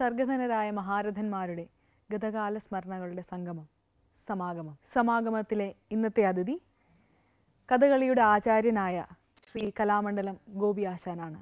സർഗധനരായ മഹാരഥന്മാരുടെ ഗതകാല സ്മരണകളുടെ സംഗമം സമാഗമം സമാഗമത്തിലെ ഇന്നത്തെ അതിഥി കഥകളിയുടെ ആചാര്യനായ ശ്രീ കലാമണ്ഡലം ഗോപി ആശാനാണ്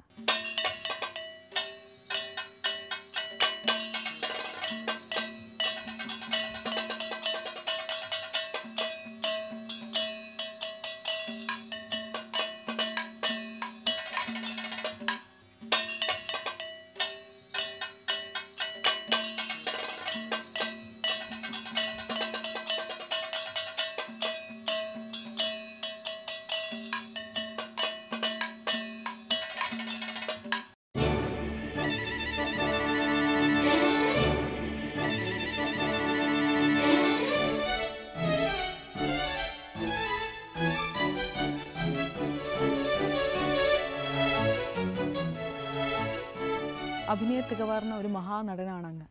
നടനാണ് അങ്ങ്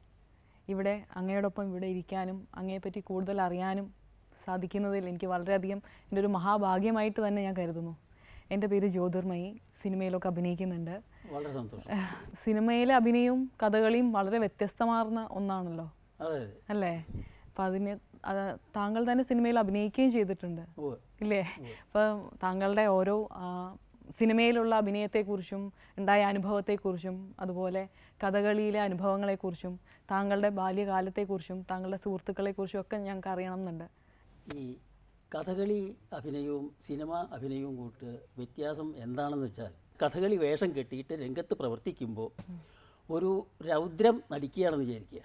ഇവിടെ അങ്ങയോടൊപ്പം ഇവിടെ ഇരിക്കാനും അങ്ങയെപ്പറ്റി കൂടുതൽ അറിയാനും സാധിക്കുന്നതിൽ എനിക്ക് വളരെയധികം എൻ്റെ ഒരു മഹാഭാഗ്യമായിട്ട് തന്നെ ഞാൻ കരുതുന്നു എൻ്റെ പേര് ജ്യോതിർമയി സിനിമയിലൊക്കെ അഭിനയിക്കുന്നുണ്ട് വളരെ സന്തോഷം സിനിമയിലെ അഭിനയവും കഥകളിയും വളരെ വ്യത്യസ്തമാർന്ന ഒന്നാണല്ലോ അല്ലേ അപ്പം അതിന് താങ്കൾ തന്നെ സിനിമയിൽ അഭിനയിക്കുകയും ചെയ്തിട്ടുണ്ട് ഇല്ലേ അപ്പം താങ്കളുടെ ഓരോ സിനിമയിലുള്ള അഭിനയത്തെക്കുറിച്ചും ഉണ്ടായ അനുഭവത്തെക്കുറിച്ചും അതുപോലെ കഥകളിയിലെ അനുഭവങ്ങളെക്കുറിച്ചും താങ്കളുടെ ബാല്യകാലത്തെക്കുറിച്ചും താങ്കളുടെ സുഹൃത്തുക്കളെക്കുറിച്ചും ഒക്കെ ഞങ്ങൾക്ക് അറിയണം എന്നുണ്ട് ഈ കഥകളി അഭിനയവും സിനിമ അഭിനയവും കൂട്ട് വ്യത്യാസം എന്താണെന്ന് വെച്ചാൽ കഥകളി വേഷം കെട്ടിയിട്ട് രംഗത്ത് പ്രവർത്തിക്കുമ്പോൾ ഒരു രൗദ്രം നടിക്കുകയാണെന്ന് വിചാരിക്കുക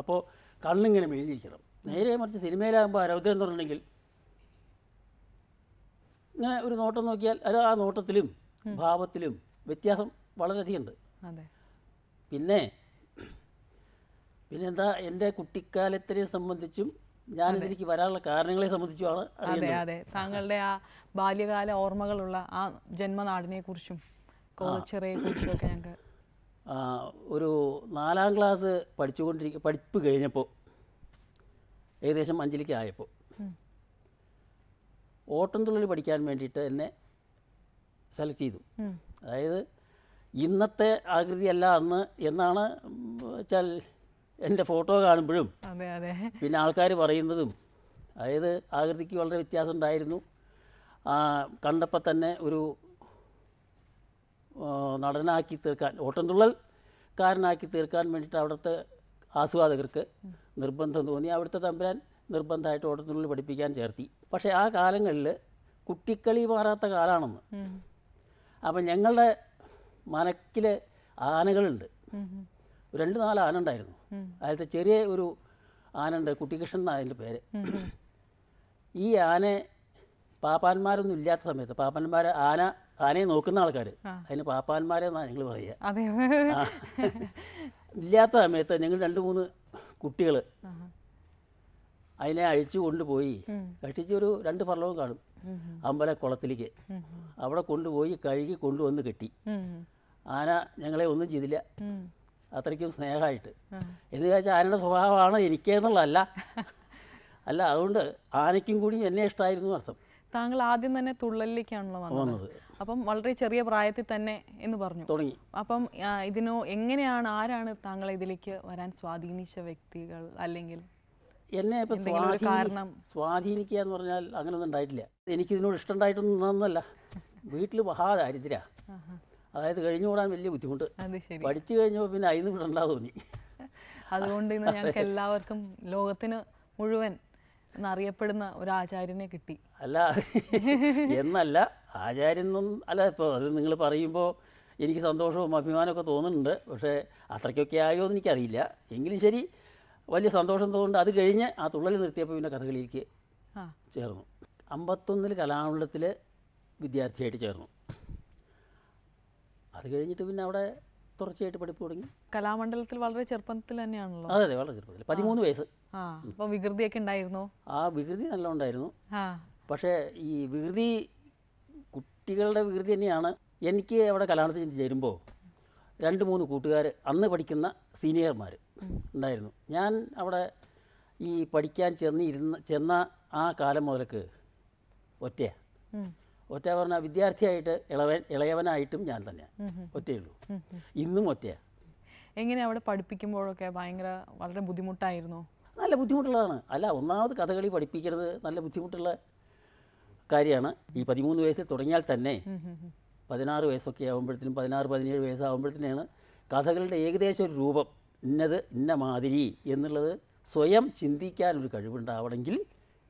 അപ്പോൾ കണ്ണിങ്ങനെ മെഴുതിയിരിക്കണം നേരെ മറിച്ച് സിനിമയിലാകുമ്പോൾ ആ രൗദ്രം എന്ന് പറഞ്ഞിട്ടുണ്ടെങ്കിൽ ഇങ്ങനെ ഒരു നോട്ടം നോക്കിയാൽ അത് ആ നോട്ടത്തിലും ഭാവത്തിലും വ്യത്യാസം വളരെയധികം ഉണ്ട് പിന്നെ പിന്നെന്താ എൻ്റെ കുട്ടിക്കാലത്തിനെ സംബന്ധിച്ചും ഞാൻ ഇതിലേക്ക് വരാനുള്ള കാരണങ്ങളെ സംബന്ധിച്ചുമാണ് അതെ അതെ താങ്കളുടെ ആ ബാല്യകാല ഓർമ്മകളുള്ള ആ ജന്മനാടിനെ കുറിച്ചും കുറിച്ചും ഒക്കെ ഞങ്ങൾക്ക് ഒരു നാലാം ക്ലാസ് പഠിച്ചുകൊണ്ടിരിക്കുക പഠിപ്പ് കഴിഞ്ഞപ്പോൾ ഏകദേശം അഞ്ചിലേക്ക് ആയപ്പോൾ ഓട്ടംതുള്ളിൽ പഠിക്കാൻ വേണ്ടിയിട്ട് എന്നെ സെലക്ട് ചെയ്തു അതായത് ഇന്നത്തെ ആകൃതിയല്ല അന്ന് എന്നാണ് വെച്ചാൽ എൻ്റെ ഫോട്ടോ കാണുമ്പോഴും പിന്നെ ആൾക്കാർ പറയുന്നതും അതായത് ആകൃതിക്ക് വളരെ വ്യത്യാസം ഉണ്ടായിരുന്നു കണ്ടപ്പോൾ തന്നെ ഒരു നടനാക്കി തീർക്കാൻ ഓട്ടംതുള്ളൽ കാരനാക്കി തീർക്കാൻ വേണ്ടിയിട്ട് അവിടുത്തെ ആസ്വാദകർക്ക് നിർബന്ധം തോന്നി അവിടുത്തെ തമ്പുരാൻ നിർബന്ധമായിട്ട് ഓട്ടത്തിനുള്ളിൽ പഠിപ്പിക്കാൻ ചേർത്തി പക്ഷേ ആ കാലങ്ങളിൽ കുട്ടിക്കളി മാറാത്ത കാലമാണെന്ന് അപ്പം ഞങ്ങളുടെ മനക്കിൽ ആനകളുണ്ട് രണ്ട് നാല് ആന ഉണ്ടായിരുന്നു അതിലത്തെ ചെറിയ ഒരു ആന ഉണ്ട് കുട്ടികൃഷ്ണൻ എന്നാണ് അതിൻ്റെ പേര് ഈ ആന പാപ്പാന്മാരൊന്നും ഇല്ലാത്ത സമയത്ത് പാപ്പാന്മാർ ആന ആനയെ നോക്കുന്ന ആൾക്കാർ അതിന് പാപ്പാന്മാരെ എന്നാണ് ഞങ്ങൾ പറയുക ഇല്ലാത്ത സമയത്ത് ഞങ്ങൾ രണ്ട് മൂന്ന് കുട്ടികൾ അതിനെ അഴിച്ചു കൊണ്ടുപോയി കഷ്ടിച്ച് രണ്ട് ഫർലവും കാണും അമ്പല കുളത്തിലേക്ക് അവിടെ കൊണ്ടുപോയി കഴുകി കൊണ്ടുവന്ന് കെട്ടി ആന ഞങ്ങളെ ഒന്നും ചെയ്തില്ല അത്രയ്ക്കും സ്നേഹമായിട്ട് എന്ന് വെച്ചാൽ ആനയുടെ സ്വഭാവമാണ് എനിക്കെന്നുള്ളതല്ല അല്ല അതുകൊണ്ട് ആനയ്ക്കും കൂടി എന്നെ ഇഷ്ടമായിരുന്നു അർത്ഥം താങ്കൾ ആദ്യം തന്നെ തുള്ളലിലേക്കാണല്ലോ വന്നത് അപ്പം വളരെ ചെറിയ പ്രായത്തിൽ തന്നെ എന്ന് പറഞ്ഞു തുടങ്ങി അപ്പം ഇതിനോ എങ്ങനെയാണ് ആരാണ് താങ്കൾ ഇതിലേക്ക് വരാൻ സ്വാധീനിച്ച വ്യക്തികൾ അല്ലെങ്കിൽ എന്നെ കാരണം സ്വാധീനിക്കുക എന്ന് പറഞ്ഞാൽ അങ്ങനെയൊന്നും ഉണ്ടായിട്ടില്ല എനിക്കിതിനോട് ഇഷ്ടമുണ്ടായിട്ടൊന്നും നന്നല്ല വീട്ടിൽ മഹാദാരിദ്ര്യ അതായത് കഴിഞ്ഞു കൂടാൻ വലിയ ബുദ്ധിമുട്ട് പഠിച്ചു കഴിഞ്ഞപ്പോൾ പിന്നെ അതിന് വിടണ്ടാ തോന്നി അതുകൊണ്ട് ഇന്ന് ഞങ്ങൾക്ക് എല്ലാവർക്കും ലോകത്തിന് മുഴുവൻ എന്നറിയപ്പെടുന്ന ഒരു ആചാര്യനെ കിട്ടി അല്ല എന്നല്ല ആചാര്യനും അല്ല ഇപ്പോൾ അത് നിങ്ങൾ പറയുമ്പോൾ എനിക്ക് സന്തോഷവും അഭിമാനമൊക്കെ തോന്നുന്നുണ്ട് പക്ഷേ അത്രയ്ക്കൊക്കെ ആയോ എന്ന് എനിക്കറിയില്ല എങ്കിലും ശരി വലിയ സന്തോഷം തോന്നുന്നുണ്ട് അത് കഴിഞ്ഞ് ആ തുള്ളൽ നിർത്തിയപ്പോൾ പിന്നെ കഥകളിയിലേക്ക് ചേർന്നു അമ്പത്തൊന്നിൽ കലാമണ്ഡലത്തിൽ വിദ്യാർത്ഥിയായിട്ട് ചേർന്നു അത് കഴിഞ്ഞിട്ട് പിന്നെ അവിടെ തുടർച്ചയായിട്ട് പഠിപ്പ് തുടങ്ങി കലാമണ്ഡലത്തിൽ വളരെ ചെറുപ്പത്തിൽ തന്നെയാണല്ലോ അതെ അതെ വളരെ ചെറുപ്പത്തിൽ പതിമൂന്ന് വയസ്സ് വികൃതിയൊക്കെ ഉണ്ടായിരുന്നു ആ വികൃതി നല്ല ഉണ്ടായിരുന്നു പക്ഷേ ഈ വികൃതി കുട്ടികളുടെ വികൃതി തന്നെയാണ് എനിക്ക് അവിടെ കലാമണ്ഡലത്തിൽ ചേരുമ്പോൾ രണ്ട് മൂന്ന് കൂട്ടുകാർ അന്ന് പഠിക്കുന്ന സീനിയർമാർ ഉണ്ടായിരുന്നു ഞാൻ അവിടെ ഈ പഠിക്കാൻ ചെന്നിരുന്ന ചെന്ന ആ കാലം മുതലൊക്കെ ഒറ്റയാണ് ഒറ്റ പറഞ്ഞ വിദ്യാർത്ഥിയായിട്ട് ഇളവൻ ഇളയവനായിട്ടും ഞാൻ തന്നെയാണ് ഒറ്റയുള്ളൂ ഇന്നും ഒറ്റയാണ് എങ്ങനെ അവിടെ പഠിപ്പിക്കുമ്പോഴൊക്കെ ഭയങ്കര വളരെ ബുദ്ധിമുട്ടായിരുന്നു നല്ല ബുദ്ധിമുട്ടുള്ളതാണ് അല്ല ഒന്നാമത് കഥകളി പഠിപ്പിക്കുന്നത് നല്ല ബുദ്ധിമുട്ടുള്ള കാര്യമാണ് ഈ പതിമൂന്ന് വയസ്സിൽ തുടങ്ങിയാൽ തന്നെ പതിനാറ് വയസ്സൊക്കെ ആകുമ്പോഴത്തേനും പതിനാറ് പതിനേഴ് വയസ്സാകുമ്പോഴത്തേനാണ് കഥകളുടെ ഏകദേശം ഒരു രൂപം ഇന്നത് ഇന്ന മാതിരി എന്നുള്ളത് സ്വയം ചിന്തിക്കാനൊരു കഴിവുണ്ടാവണമെങ്കിൽ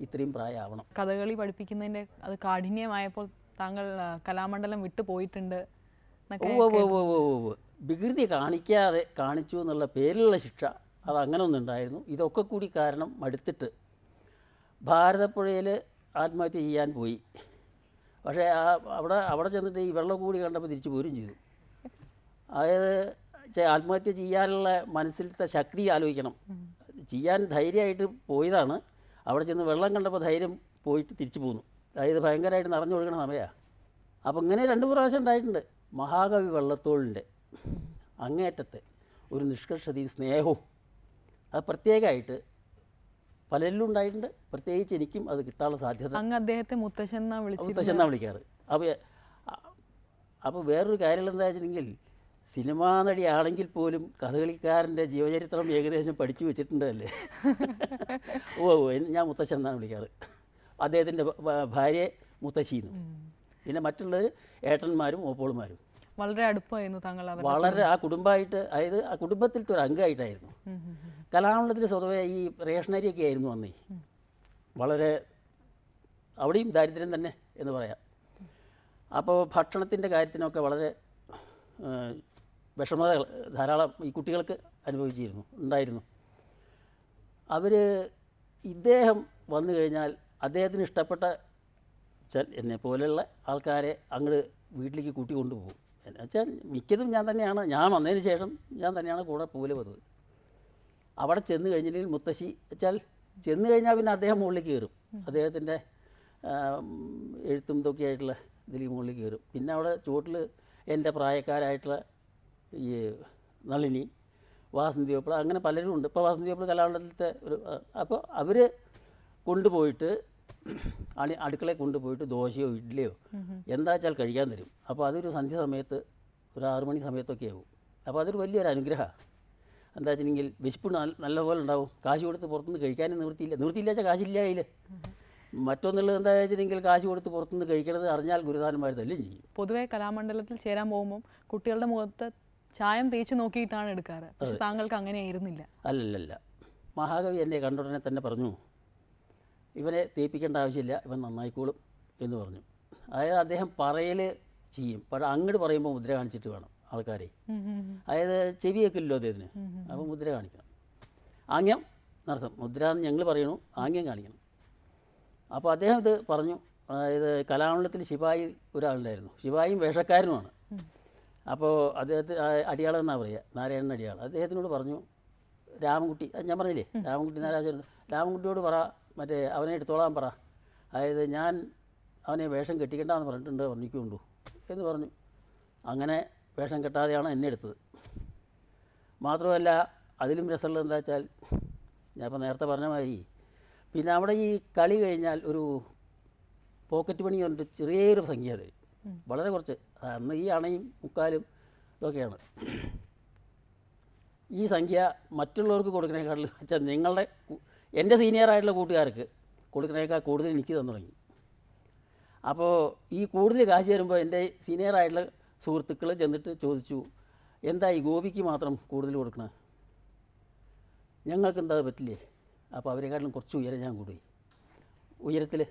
ഇത്രയും പ്രായമാവണം കഥകളി പഠിപ്പിക്കുന്നതിൻ്റെ അത് കാഠിന്യമായപ്പോൾ താങ്കൾ കലാമണ്ഡലം വിട്ടു പോയിട്ടുണ്ട് വികൃതി കാണിക്കാതെ കാണിച്ചു എന്നുള്ള പേരിലുള്ള ശിക്ഷ അത് അങ്ങനെ ഒന്നുണ്ടായിരുന്നു ഇതൊക്കെ കൂടി കാരണം മടുത്തിട്ട് ഭാരതപ്പുഴയിൽ ആത്മഹത്യ ചെയ്യാൻ പോയി പക്ഷേ ആ അവിടെ അവിടെ ചെന്നിട്ട് ഈ വെള്ളം കൂടി കണ്ടപ്പോൾ തിരിച്ചു പോരും ചെയ്തു അതായത് ആത്മഹത്യ ചെയ്യാനുള്ള മനസ്സിലത്തെ ശക്തി ആലോചിക്കണം ചെയ്യാൻ ധൈര്യമായിട്ട് പോയതാണ് അവിടെ ചെന്ന് വെള്ളം കണ്ടപ്പോൾ ധൈര്യം പോയിട്ട് തിരിച്ചു പോന്നു അതായത് ഭയങ്കരമായിട്ട് നിറഞ്ഞു കൊടുക്കണ സമയമാണ് അപ്പോൾ ഇങ്ങനെ രണ്ട് പ്രാവശ്യം ഉണ്ടായിട്ടുണ്ട് മഹാകവി വെള്ളത്തോളിൻ്റെ അങ്ങേറ്റത്ത് ഒരു നിഷ്കർഷതയും സ്നേഹവും അത് പ്രത്യേകമായിട്ട് പലരിലും ഉണ്ടായിട്ടുണ്ട് പ്രത്യേകിച്ച് എനിക്കും അത് കിട്ടാനുള്ള സാധ്യത അങ്ങ് അദ്ദേഹത്തെ മുത്തശ്ശൻ മുത്തശ്ശന്നാ വിളിക്കാറ് അപ്പോൾ അപ്പോൾ വേറൊരു കാര്യം എന്താ വെച്ചിട്ടുണ്ടെങ്കിൽ സിനിമാ നടിയാണെങ്കിൽ പോലും കഥകളിക്കാരൻ്റെ ജീവചരിത്രം ഏകദേശം പഠിച്ചു വെച്ചിട്ടുണ്ടല്ലേ ഓ ഞാൻ മുത്തശ്ശൻ എന്നാണ് വിളിക്കാറ് അദ്ദേഹത്തിൻ്റെ ഭാര്യ മുത്തശ്ശീനും പിന്നെ മറ്റുള്ളവർ ഏട്ടന്മാരും ഓപ്പോളുമാരും വളരെ അടുപ്പമായിരുന്നു താങ്കൾ വളരെ ആ കുടുംബമായിട്ട് അതായത് ആ കുടുംബത്തിലത്തെ ഒരു അംഗമായിട്ടായിരുന്നു കലാമണ്ഡലത്തിൽ സ്വതവേ ഈ റേഷനറിയൊക്കെ ആയിരുന്നു അന്നേ വളരെ അവിടെയും ദാരിദ്ര്യം തന്നെ എന്ന് പറയാം അപ്പോൾ ഭക്ഷണത്തിൻ്റെ കാര്യത്തിനൊക്കെ വളരെ വിഷമതകൾ ധാരാളം ഈ കുട്ടികൾക്ക് അനുഭവിച്ചിരുന്നു ഉണ്ടായിരുന്നു അവർ ഇദ്ദേഹം വന്നു കഴിഞ്ഞാൽ അദ്ദേഹത്തിന് ഇഷ്ടപ്പെട്ട വെച്ചാൽ എന്നെ പോലെയുള്ള ആൾക്കാരെ അങ്ങോട്ട് വീട്ടിലേക്ക് കൂട്ടി കൊണ്ടുപോകും എന്നു വെച്ചാൽ മിക്കതും ഞാൻ തന്നെയാണ് ഞാൻ വന്നതിന് ശേഷം ഞാൻ തന്നെയാണ് കൂടെ പോലെ പതിവ് അവിടെ ചെന്ന് കഴിഞ്ഞില്ലെങ്കിൽ മുത്തശ്ശി വെച്ചാൽ ചെന്ന് കഴിഞ്ഞാൽ പിന്നെ അദ്ദേഹം മുകളിലേക്ക് കയറും അദ്ദേഹത്തിൻ്റെ എഴുത്തും ഇതൊക്കെ ആയിട്ടുള്ള ഇതിലേക്ക് മുകളിലേക്ക് കയറും പിന്നെ അവിടെ ചുവട്ടിൽ എൻ്റെ പ്രായക്കാരായിട്ടുള്ള ഈ നളിനി വാസന്തി ഓപ്പള അങ്ങനെ പലരും ഉണ്ട് ഇപ്പോൾ വാസന്തി ഓപ്പള കലാമണ്ഡലത്തെ ഒരു അപ്പോൾ അവർ കൊണ്ടുപോയിട്ട് അണി അടുക്കളയിൽ കൊണ്ടുപോയിട്ട് ദോശയോ ഇഡ്ഡലിയോ എന്താ വെച്ചാൽ കഴിക്കാൻ തരും അപ്പോൾ അതൊരു സന്ധ്യ സമയത്ത് ഒരു ആറു മണി സമയത്തൊക്കെ ആവും അപ്പോൾ അതൊരു വലിയൊരു അനുഗ്രഹമാണ് എന്താ വെച്ചിട്ടുണ്ടെങ്കിൽ വിശപ്പ് നല്ലപോലെ ഉണ്ടാവും കാശ് കൊടുത്ത് പുറത്തുനിന്ന് കഴിക്കാനും നിവൃത്തിയില്ല നിവൃത്തിയില്ല വെച്ചാൽ കാശില്ല അതിൽ മറ്റൊന്നുള്ളത് എന്താ വെച്ചിട്ടുണ്ടെങ്കിൽ കാശ് കൊടുത്ത് പുറത്തുനിന്ന് കഴിക്കണത് അറിഞ്ഞാൽ ഗുരുദാനന്മാർ തല്ലും ചെയ്യും പൊതുവേ കലാമണ്ഡലത്തിൽ ചേരാൻ പോകുമ്പോൾ കുട്ടികളുടെ മുഖത്ത് ചായം തേച്ച് നോക്കിയിട്ടാണ് എടുക്കാറ് താങ്കൾക്ക് അങ്ങനെ ആയിരുന്നില്ല അല്ലല്ല മഹാകവി എന്നെ കണ്ട ഉടനെ തന്നെ പറഞ്ഞു ഇവനെ തേപ്പിക്കേണ്ട ആവശ്യമില്ല ഇവൻ നന്നായിക്കോളും എന്ന് പറഞ്ഞു അതായത് അദ്ദേഹം പറയൽ ചെയ്യും പക്ഷെ അങ്ങോട്ട് പറയുമ്പോൾ മുദ്ര കാണിച്ചിട്ട് വേണം ആൾക്കാരെ അതായത് ചെവിയൊക്കില്ലല്ലോ അദ്ദേഹത്തിന് അപ്പോൾ മുദ്ര കാണിക്കണം ആംഗ്യം നടത്തും മുദ്ര എന്ന് ഞങ്ങൾ പറയണു ആംഗ്യം കാണിക്കണം അപ്പോൾ അദ്ദേഹം ഇത് പറഞ്ഞു അതായത് കലാമണ്ഡലത്തിൽ ശിവായി ഒരാളുണ്ടായിരുന്നു ശിവായും വേഷക്കാരനുമാണ് അപ്പോൾ അദ്ദേഹത്തിന് അടിയാളം എന്നാണ് പറയുക നാരായണൻ അടിയാളം അദ്ദേഹത്തിനോട് പറഞ്ഞു രാമൻകുട്ടി ഞാൻ പറഞ്ഞില്ലേ രാമൻകുട്ടി നാരാജനോട് രാമൻകുട്ടിയോട് പറ മറ്റേ അവനെ എടുത്തോളാൻ പറ അതായത് ഞാൻ അവനെ വേഷം കെട്ടിക്കണ്ടെന്ന് പറഞ്ഞിട്ടുണ്ട് പറഞ്ഞിക്കുണ്ടു എന്ന് പറഞ്ഞു അങ്ങനെ വേഷം കെട്ടാതെയാണ് എന്നെ എടുത്തത് മാത്രമല്ല അതിലും രസമുള്ളത് എന്താ വെച്ചാൽ ഞാനിപ്പോൾ നേരത്തെ പറഞ്ഞ മാതിരി പിന്നെ അവിടെ ഈ കളി കഴിഞ്ഞാൽ ഒരു പോക്കറ്റ് പണി പറഞ്ഞിട്ട് ചെറിയൊരു സംഖ്യ അത് വളരെ കുറച്ച് കാരണം ഈ അണയും മുക്കാലും ഇതൊക്കെയാണ് ഈ സംഖ്യ മറ്റുള്ളവർക്ക് കൊടുക്കുന്നതിനേക്കാളും വെച്ചാൽ നിങ്ങളുടെ എൻ്റെ സീനിയറായിട്ടുള്ള കൂട്ടുകാർക്ക് കൊടുക്കുന്നതിനേക്കാൾ കൂടുതൽ എനിക്ക് തന്നു തുടങ്ങി അപ്പോൾ ഈ കൂടുതൽ കാശ് വരുമ്പോൾ എൻ്റെ സീനിയറായിട്ടുള്ള സുഹൃത്തുക്കൾ ചെന്നിട്ട് ചോദിച്ചു എന്താ ഈ ഗോപിക്ക് മാത്രം കൂടുതൽ കൊടുക്കണം ഞങ്ങൾക്ക് എന്താ പറ്റില്ലേ അപ്പോൾ അവരെക്കാട്ടിലും കുറച്ച് ഉയരം ഞാൻ കൂടി ഉയരത്തിൽ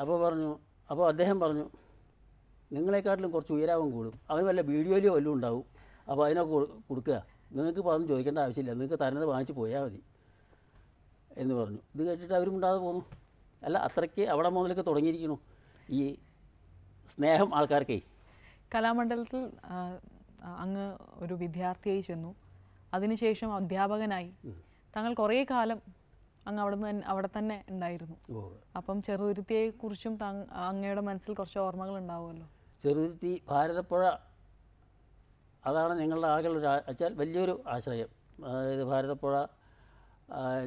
അപ്പോൾ പറഞ്ഞു അപ്പോൾ അദ്ദേഹം പറഞ്ഞു നിങ്ങളെക്കാട്ടിലും കുറച്ച് ഉയരാവും കൂടും അവന് വല്ല വീഡിയോയിലോ വല്ലതും ഉണ്ടാവും അപ്പോൾ അതിനൊക്കെ കൊടുക്കുക നിങ്ങൾക്ക് ഇപ്പോൾ അതൊന്നും ചോദിക്കേണ്ട ആവശ്യമില്ല നിങ്ങൾക്ക് തരുന്നത് വാങ്ങിച്ച് പോയാൽ മതി എന്ന് പറഞ്ഞു ഇത് കേട്ടിട്ട് അവരും ഉണ്ടാതെ പോന്നു അല്ല അത്രയ്ക്ക് അവിടെ മുതലൊക്കെ തുടങ്ങിയിരിക്കണു ഈ സ്നേഹം ആൾക്കാർക്കേ കലാമണ്ഡലത്തിൽ അങ്ങ് ഒരു വിദ്യാർത്ഥിയായി ചെന്നു അതിനുശേഷം അധ്യാപകനായി താങ്കൾ കുറേ കാലം അങ്ങ് അവിടെ നിന്ന് അവിടെ തന്നെ ഉണ്ടായിരുന്നു അപ്പം കുറിച്ചും അങ്ങയുടെ മനസ്സിൽ കുറച്ച് ഓർമ്മകൾ ഉണ്ടാവുമല്ലോ ചെറുതിരുത്തി ഭാരതപ്പുഴ അതാണ് ഞങ്ങളുടെ ആകെയുള്ള വെച്ചാൽ വലിയൊരു ആശ്രയം അതായത് ഭാരതപ്പുഴ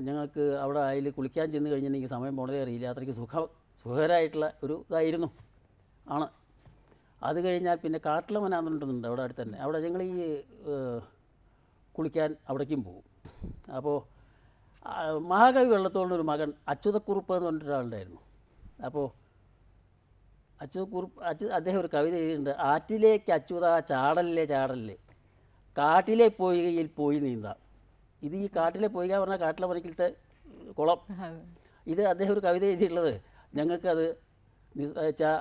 ഞങ്ങൾക്ക് അവിടെ അതിൽ കുളിക്കാൻ ചെന്ന് കഴിഞ്ഞിട്ടുണ്ടെങ്കിൽ സമയം പോണതേ അറിയില്ല അത്രയ്ക്ക് സുഖ സുഖകരമായിട്ടുള്ള ഒരു ഇതായിരുന്നു ആണ് അത് കഴിഞ്ഞാൽ പിന്നെ കാട്ടിലമന പറഞ്ഞിട്ടുണ്ട് അവിടെ അടുത്ത് തന്നെ അവിടെ ഞങ്ങൾ ഈ കുളിക്കാൻ അവിടേക്കും പോകും അപ്പോൾ മഹാകവി വെള്ളത്തോളിൻ്റെ ഒരു മകൻ അച്യുതക്കുറുപ്പ് എന്ന് പറഞ്ഞിട്ടൊരാളുണ്ടായിരുന്നു അപ്പോൾ കുറിപ്പ് അച്യു അദ്ദേഹം ഒരു കവിത എഴുതിയിട്ടുണ്ട് ആറ്റിലേക്ക് അച്യുത ചാടല്ലേ ചാടല്ലേ കാട്ടിലെ പോയികയിൽ പോയി നീന്താം ഇത് ഈ കാട്ടിലെ പോയിക പറഞ്ഞാൽ കാട്ടിലെ പണിക്കലത്തെ കുളം ഇത് അദ്ദേഹം ഒരു കവിത എഴുതിയിട്ടുള്ളത് ഞങ്ങൾക്കത്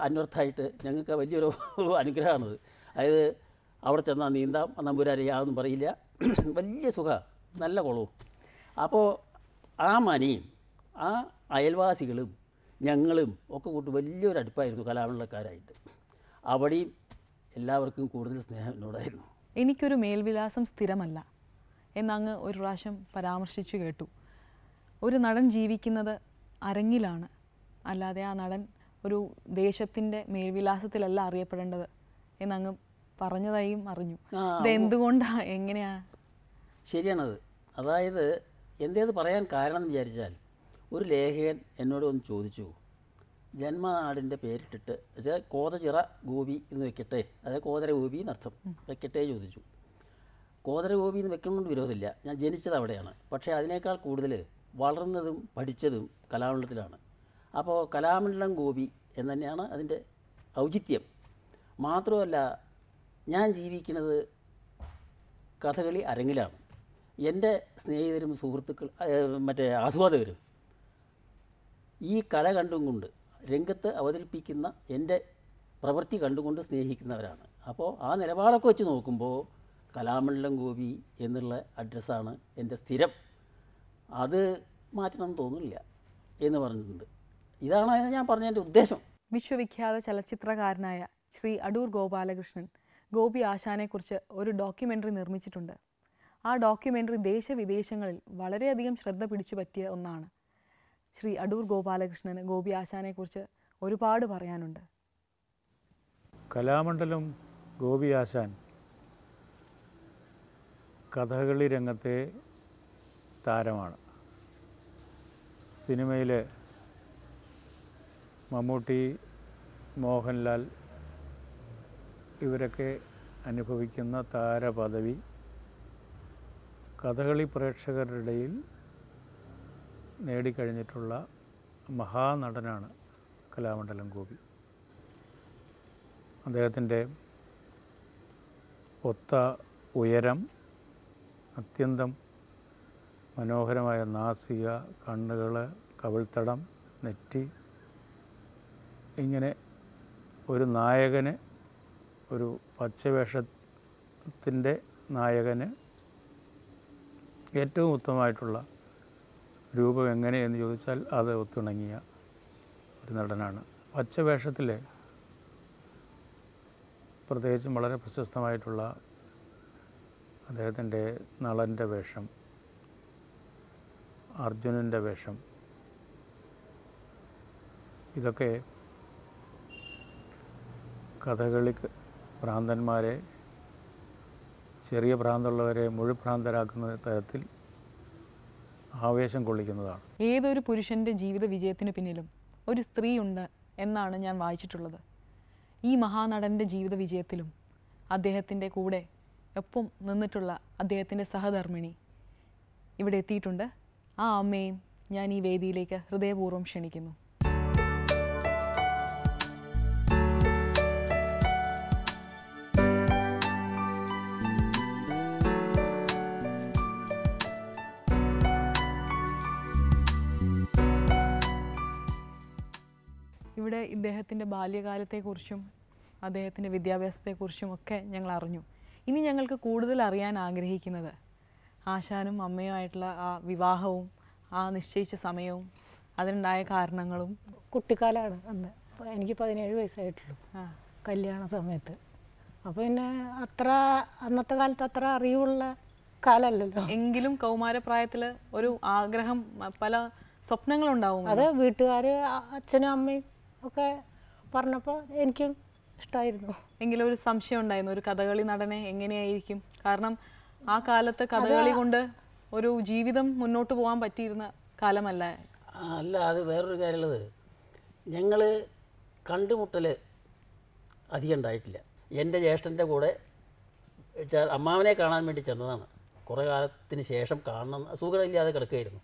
അന്വർത്ഥമായിട്ട് ഞങ്ങൾക്ക് വലിയൊരു അനുഗ്രഹമാണത് അതായത് അവിടെ ചെന്നാൽ നീന്താം നമ്പൂരാരെ യാതൊന്നും പറയില്ല വലിയ സുഖമാണ് നല്ല കുളവും അപ്പോൾ ആ മനയും ആ അയൽവാസികളും ഞങ്ങളും ഒക്കെ കൂട്ട് വലിയൊരു അടുപ്പായിരുന്നു കലാമണ്ഡലക്കാരായിട്ട് അവിടെയും എല്ലാവർക്കും കൂടുതൽ സ്നേഹം എന്നോടായിരുന്നു എനിക്കൊരു മേൽവിലാസം സ്ഥിരമല്ല എന്നങ്ങ് ഒരു പ്രാവശ്യം പരാമർശിച്ചു കേട്ടു ഒരു നടൻ ജീവിക്കുന്നത് അരങ്ങിലാണ് അല്ലാതെ ആ നടൻ ഒരു ദേശത്തിൻ്റെ മേൽവിലാസത്തിലല്ല അറിയപ്പെടേണ്ടത് എന്നങ്ങ് പറഞ്ഞതായും അറിഞ്ഞു എന്തുകൊണ്ടാണ് എങ്ങനെയാണ് ശരിയാണത് അതായത് എന്തേത് പറയാൻ കാരണം എന്ന് വിചാരിച്ചാൽ ഒരു ലേഖകൻ എന്നോട് ഒന്ന് ചോദിച്ചു ജന്മനാടിൻ്റെ പേരിട്ടിട്ട് വെച്ചാൽ കോതചിറ ഗോപി എന്ന് വെക്കട്ടെ അതായത് കോതര ഗോപി എന്നർത്ഥം വെക്കട്ടെ ചോദിച്ചു കോതര ഗോപി എന്ന് വെക്കണമെന്ന് വിരോധമില്ല ഞാൻ ജനിച്ചത് അവിടെയാണ് പക്ഷേ അതിനേക്കാൾ കൂടുതൽ വളർന്നതും പഠിച്ചതും കലാമണ്ഡലത്തിലാണ് അപ്പോൾ കലാമണ്ഡലം ഗോപി എന്ന് തന്നെയാണ് അതിൻ്റെ ഔചിത്യം മാത്രമല്ല ഞാൻ ജീവിക്കുന്നത് കഥകളി അരങ്ങിലാണ് എൻ്റെ സ്നേഹിതരും സുഹൃത്തുക്കൾ മറ്റേ ആസ്വാദകരും ഈ കല കണ്ടും കൊണ്ട് രംഗത്ത് അവതരിപ്പിക്കുന്ന എൻ്റെ പ്രവൃത്തി കണ്ടുകൊണ്ട് സ്നേഹിക്കുന്നവരാണ് അപ്പോൾ ആ നിലപാടൊക്കെ വെച്ച് നോക്കുമ്പോൾ കലാമണ്ഡലം ഗോപി എന്നുള്ള അഡ്രസ്സാണ് എൻ്റെ സ്ഥിരം അത് മാറ്റണം തോന്നില്ല എന്ന് പറഞ്ഞിട്ടുണ്ട് ഇതാണ് ഞാൻ എൻ്റെ ഉദ്ദേശം വിശ്വവിഖ്യാത ചലച്ചിത്രകാരനായ ശ്രീ അടൂർ ഗോപാലകൃഷ്ണൻ ഗോപി ആശാനെക്കുറിച്ച് ഒരു ഡോക്യുമെൻ്ററി നിർമ്മിച്ചിട്ടുണ്ട് ആ ഡോക്യുമെൻ്ററി ദേശവിദേശങ്ങളിൽ വളരെയധികം ശ്രദ്ധ പിടിച്ചു പറ്റിയ ഒന്നാണ് ശ്രീ അടൂർ ഗോപാലകൃഷ്ണന് ഗോപി കുറിച്ച് ഒരുപാട് പറയാനുണ്ട് കലാമണ്ഡലം ഗോപി ആശാൻ കഥകളി രംഗത്തെ താരമാണ് സിനിമയിൽ മമ്മൂട്ടി മോഹൻലാൽ ഇവരൊക്കെ അനുഭവിക്കുന്ന താരപദവി കഥകളി പ്രേക്ഷകരുടെ ഇടയിൽ നേടിക്കഴിഞ്ഞിട്ടുള്ള മഹാനടനാണ് കലാമണ്ഡലം ഗോപി അദ്ദേഹത്തിൻ്റെ ഒത്ത ഉയരം അത്യന്തം മനോഹരമായ നാസിക കണ്ണുകൾ കവിൾത്തടം നെറ്റി ഇങ്ങനെ ഒരു നായകന് ഒരു പച്ചവേഷത്തിൻ്റെ നായകന് ഏറ്റവും ഉത്തമമായിട്ടുള്ള രൂപം എങ്ങനെയെന്ന് ചോദിച്ചാൽ അത് ഒത്തിണങ്ങിയ ഒരു നടനാണ് പച്ചവേഷത്തിൽ പ്രത്യേകിച്ചും വളരെ പ്രശസ്തമായിട്ടുള്ള അദ്ദേഹത്തിൻ്റെ നളൻ്റെ വേഷം അർജുനൻ്റെ വേഷം ഇതൊക്കെ കഥകളി ഭ്രാന്തന്മാരെ ചെറിയ ഭ്രാന്തുള്ളവരെ മുഴുഭ്രാന്തരാക്കുന്ന തരത്തിൽ ആവേശം കൊള്ളിക്കുന്നതാണ് ഏതൊരു പുരുഷന്റെ ജീവിത വിജയത്തിന് പിന്നിലും ഒരു സ്ത്രീ ഉണ്ട് എന്നാണ് ഞാൻ വായിച്ചിട്ടുള്ളത് ഈ മഹാനടൻ്റെ ജീവിത വിജയത്തിലും അദ്ദേഹത്തിൻ്റെ കൂടെ ഒപ്പം നിന്നിട്ടുള്ള അദ്ദേഹത്തിൻ്റെ സഹധർമ്മിണി ഇവിടെ എത്തിയിട്ടുണ്ട് ആ അമ്മയും ഞാൻ ഈ വേദിയിലേക്ക് ഹൃദയപൂർവ്വം ക്ഷണിക്കുന്നു ഇദ്ദേഹത്തിൻ്റെ ബാല്യകാലത്തെക്കുറിച്ചും അദ്ദേഹത്തിൻ്റെ വിദ്യാഭ്യാസത്തെക്കുറിച്ചും ഒക്കെ ഞങ്ങൾ അറിഞ്ഞു ഇനി ഞങ്ങൾക്ക് കൂടുതൽ അറിയാൻ ആഗ്രഹിക്കുന്നത് ആശാനും അമ്മയുമായിട്ടുള്ള ആ വിവാഹവും ആ നിശ്ചയിച്ച സമയവും അതിനുണ്ടായ കാരണങ്ങളും കുട്ടിക്കാലാണ് അന്ന് എനിക്ക് പതിനേഴ് വയസ്സായിട്ടുള്ളൂ കല്യാണ സമയത്ത് അപ്പോൾ പിന്നെ അത്ര അന്നത്തെ കാലത്ത് അത്ര അറിവുള്ള കാലമല്ലല്ലോ എങ്കിലും കൗമാരപ്രായത്തിൽ ഒരു ആഗ്രഹം പല സ്വപ്നങ്ങളുണ്ടാവും അത് വീട്ടുകാർ അച്ഛനും അമ്മയും ഒക്കെ പറഞ്ഞപ്പോൾ എനിക്കും ഇഷ്ടമായിരുന്നു എങ്കിലും ഒരു സംശയം ഉണ്ടായിരുന്നു ഒരു കഥകളി നടനെ എങ്ങനെയായിരിക്കും കാരണം ആ കാലത്ത് കഥകളി കൊണ്ട് ഒരു ജീവിതം മുന്നോട്ട് പോകാൻ പറ്റിയിരുന്ന കാലമല്ല അല്ല അത് വേറൊരു കാര്യമുള്ളത് ഞങ്ങൾ കണ്ടുമുട്ടൽ അധികം ഉണ്ടായിട്ടില്ല എൻ്റെ ജ്യേഷ്ഠൻ്റെ കൂടെ അമ്മാവനെ കാണാൻ വേണ്ടി ചെന്നതാണ് കുറേ കാലത്തിന് ശേഷം കാണണം സുഖമില്ലാതെ കിടക്കുകയായിരുന്നു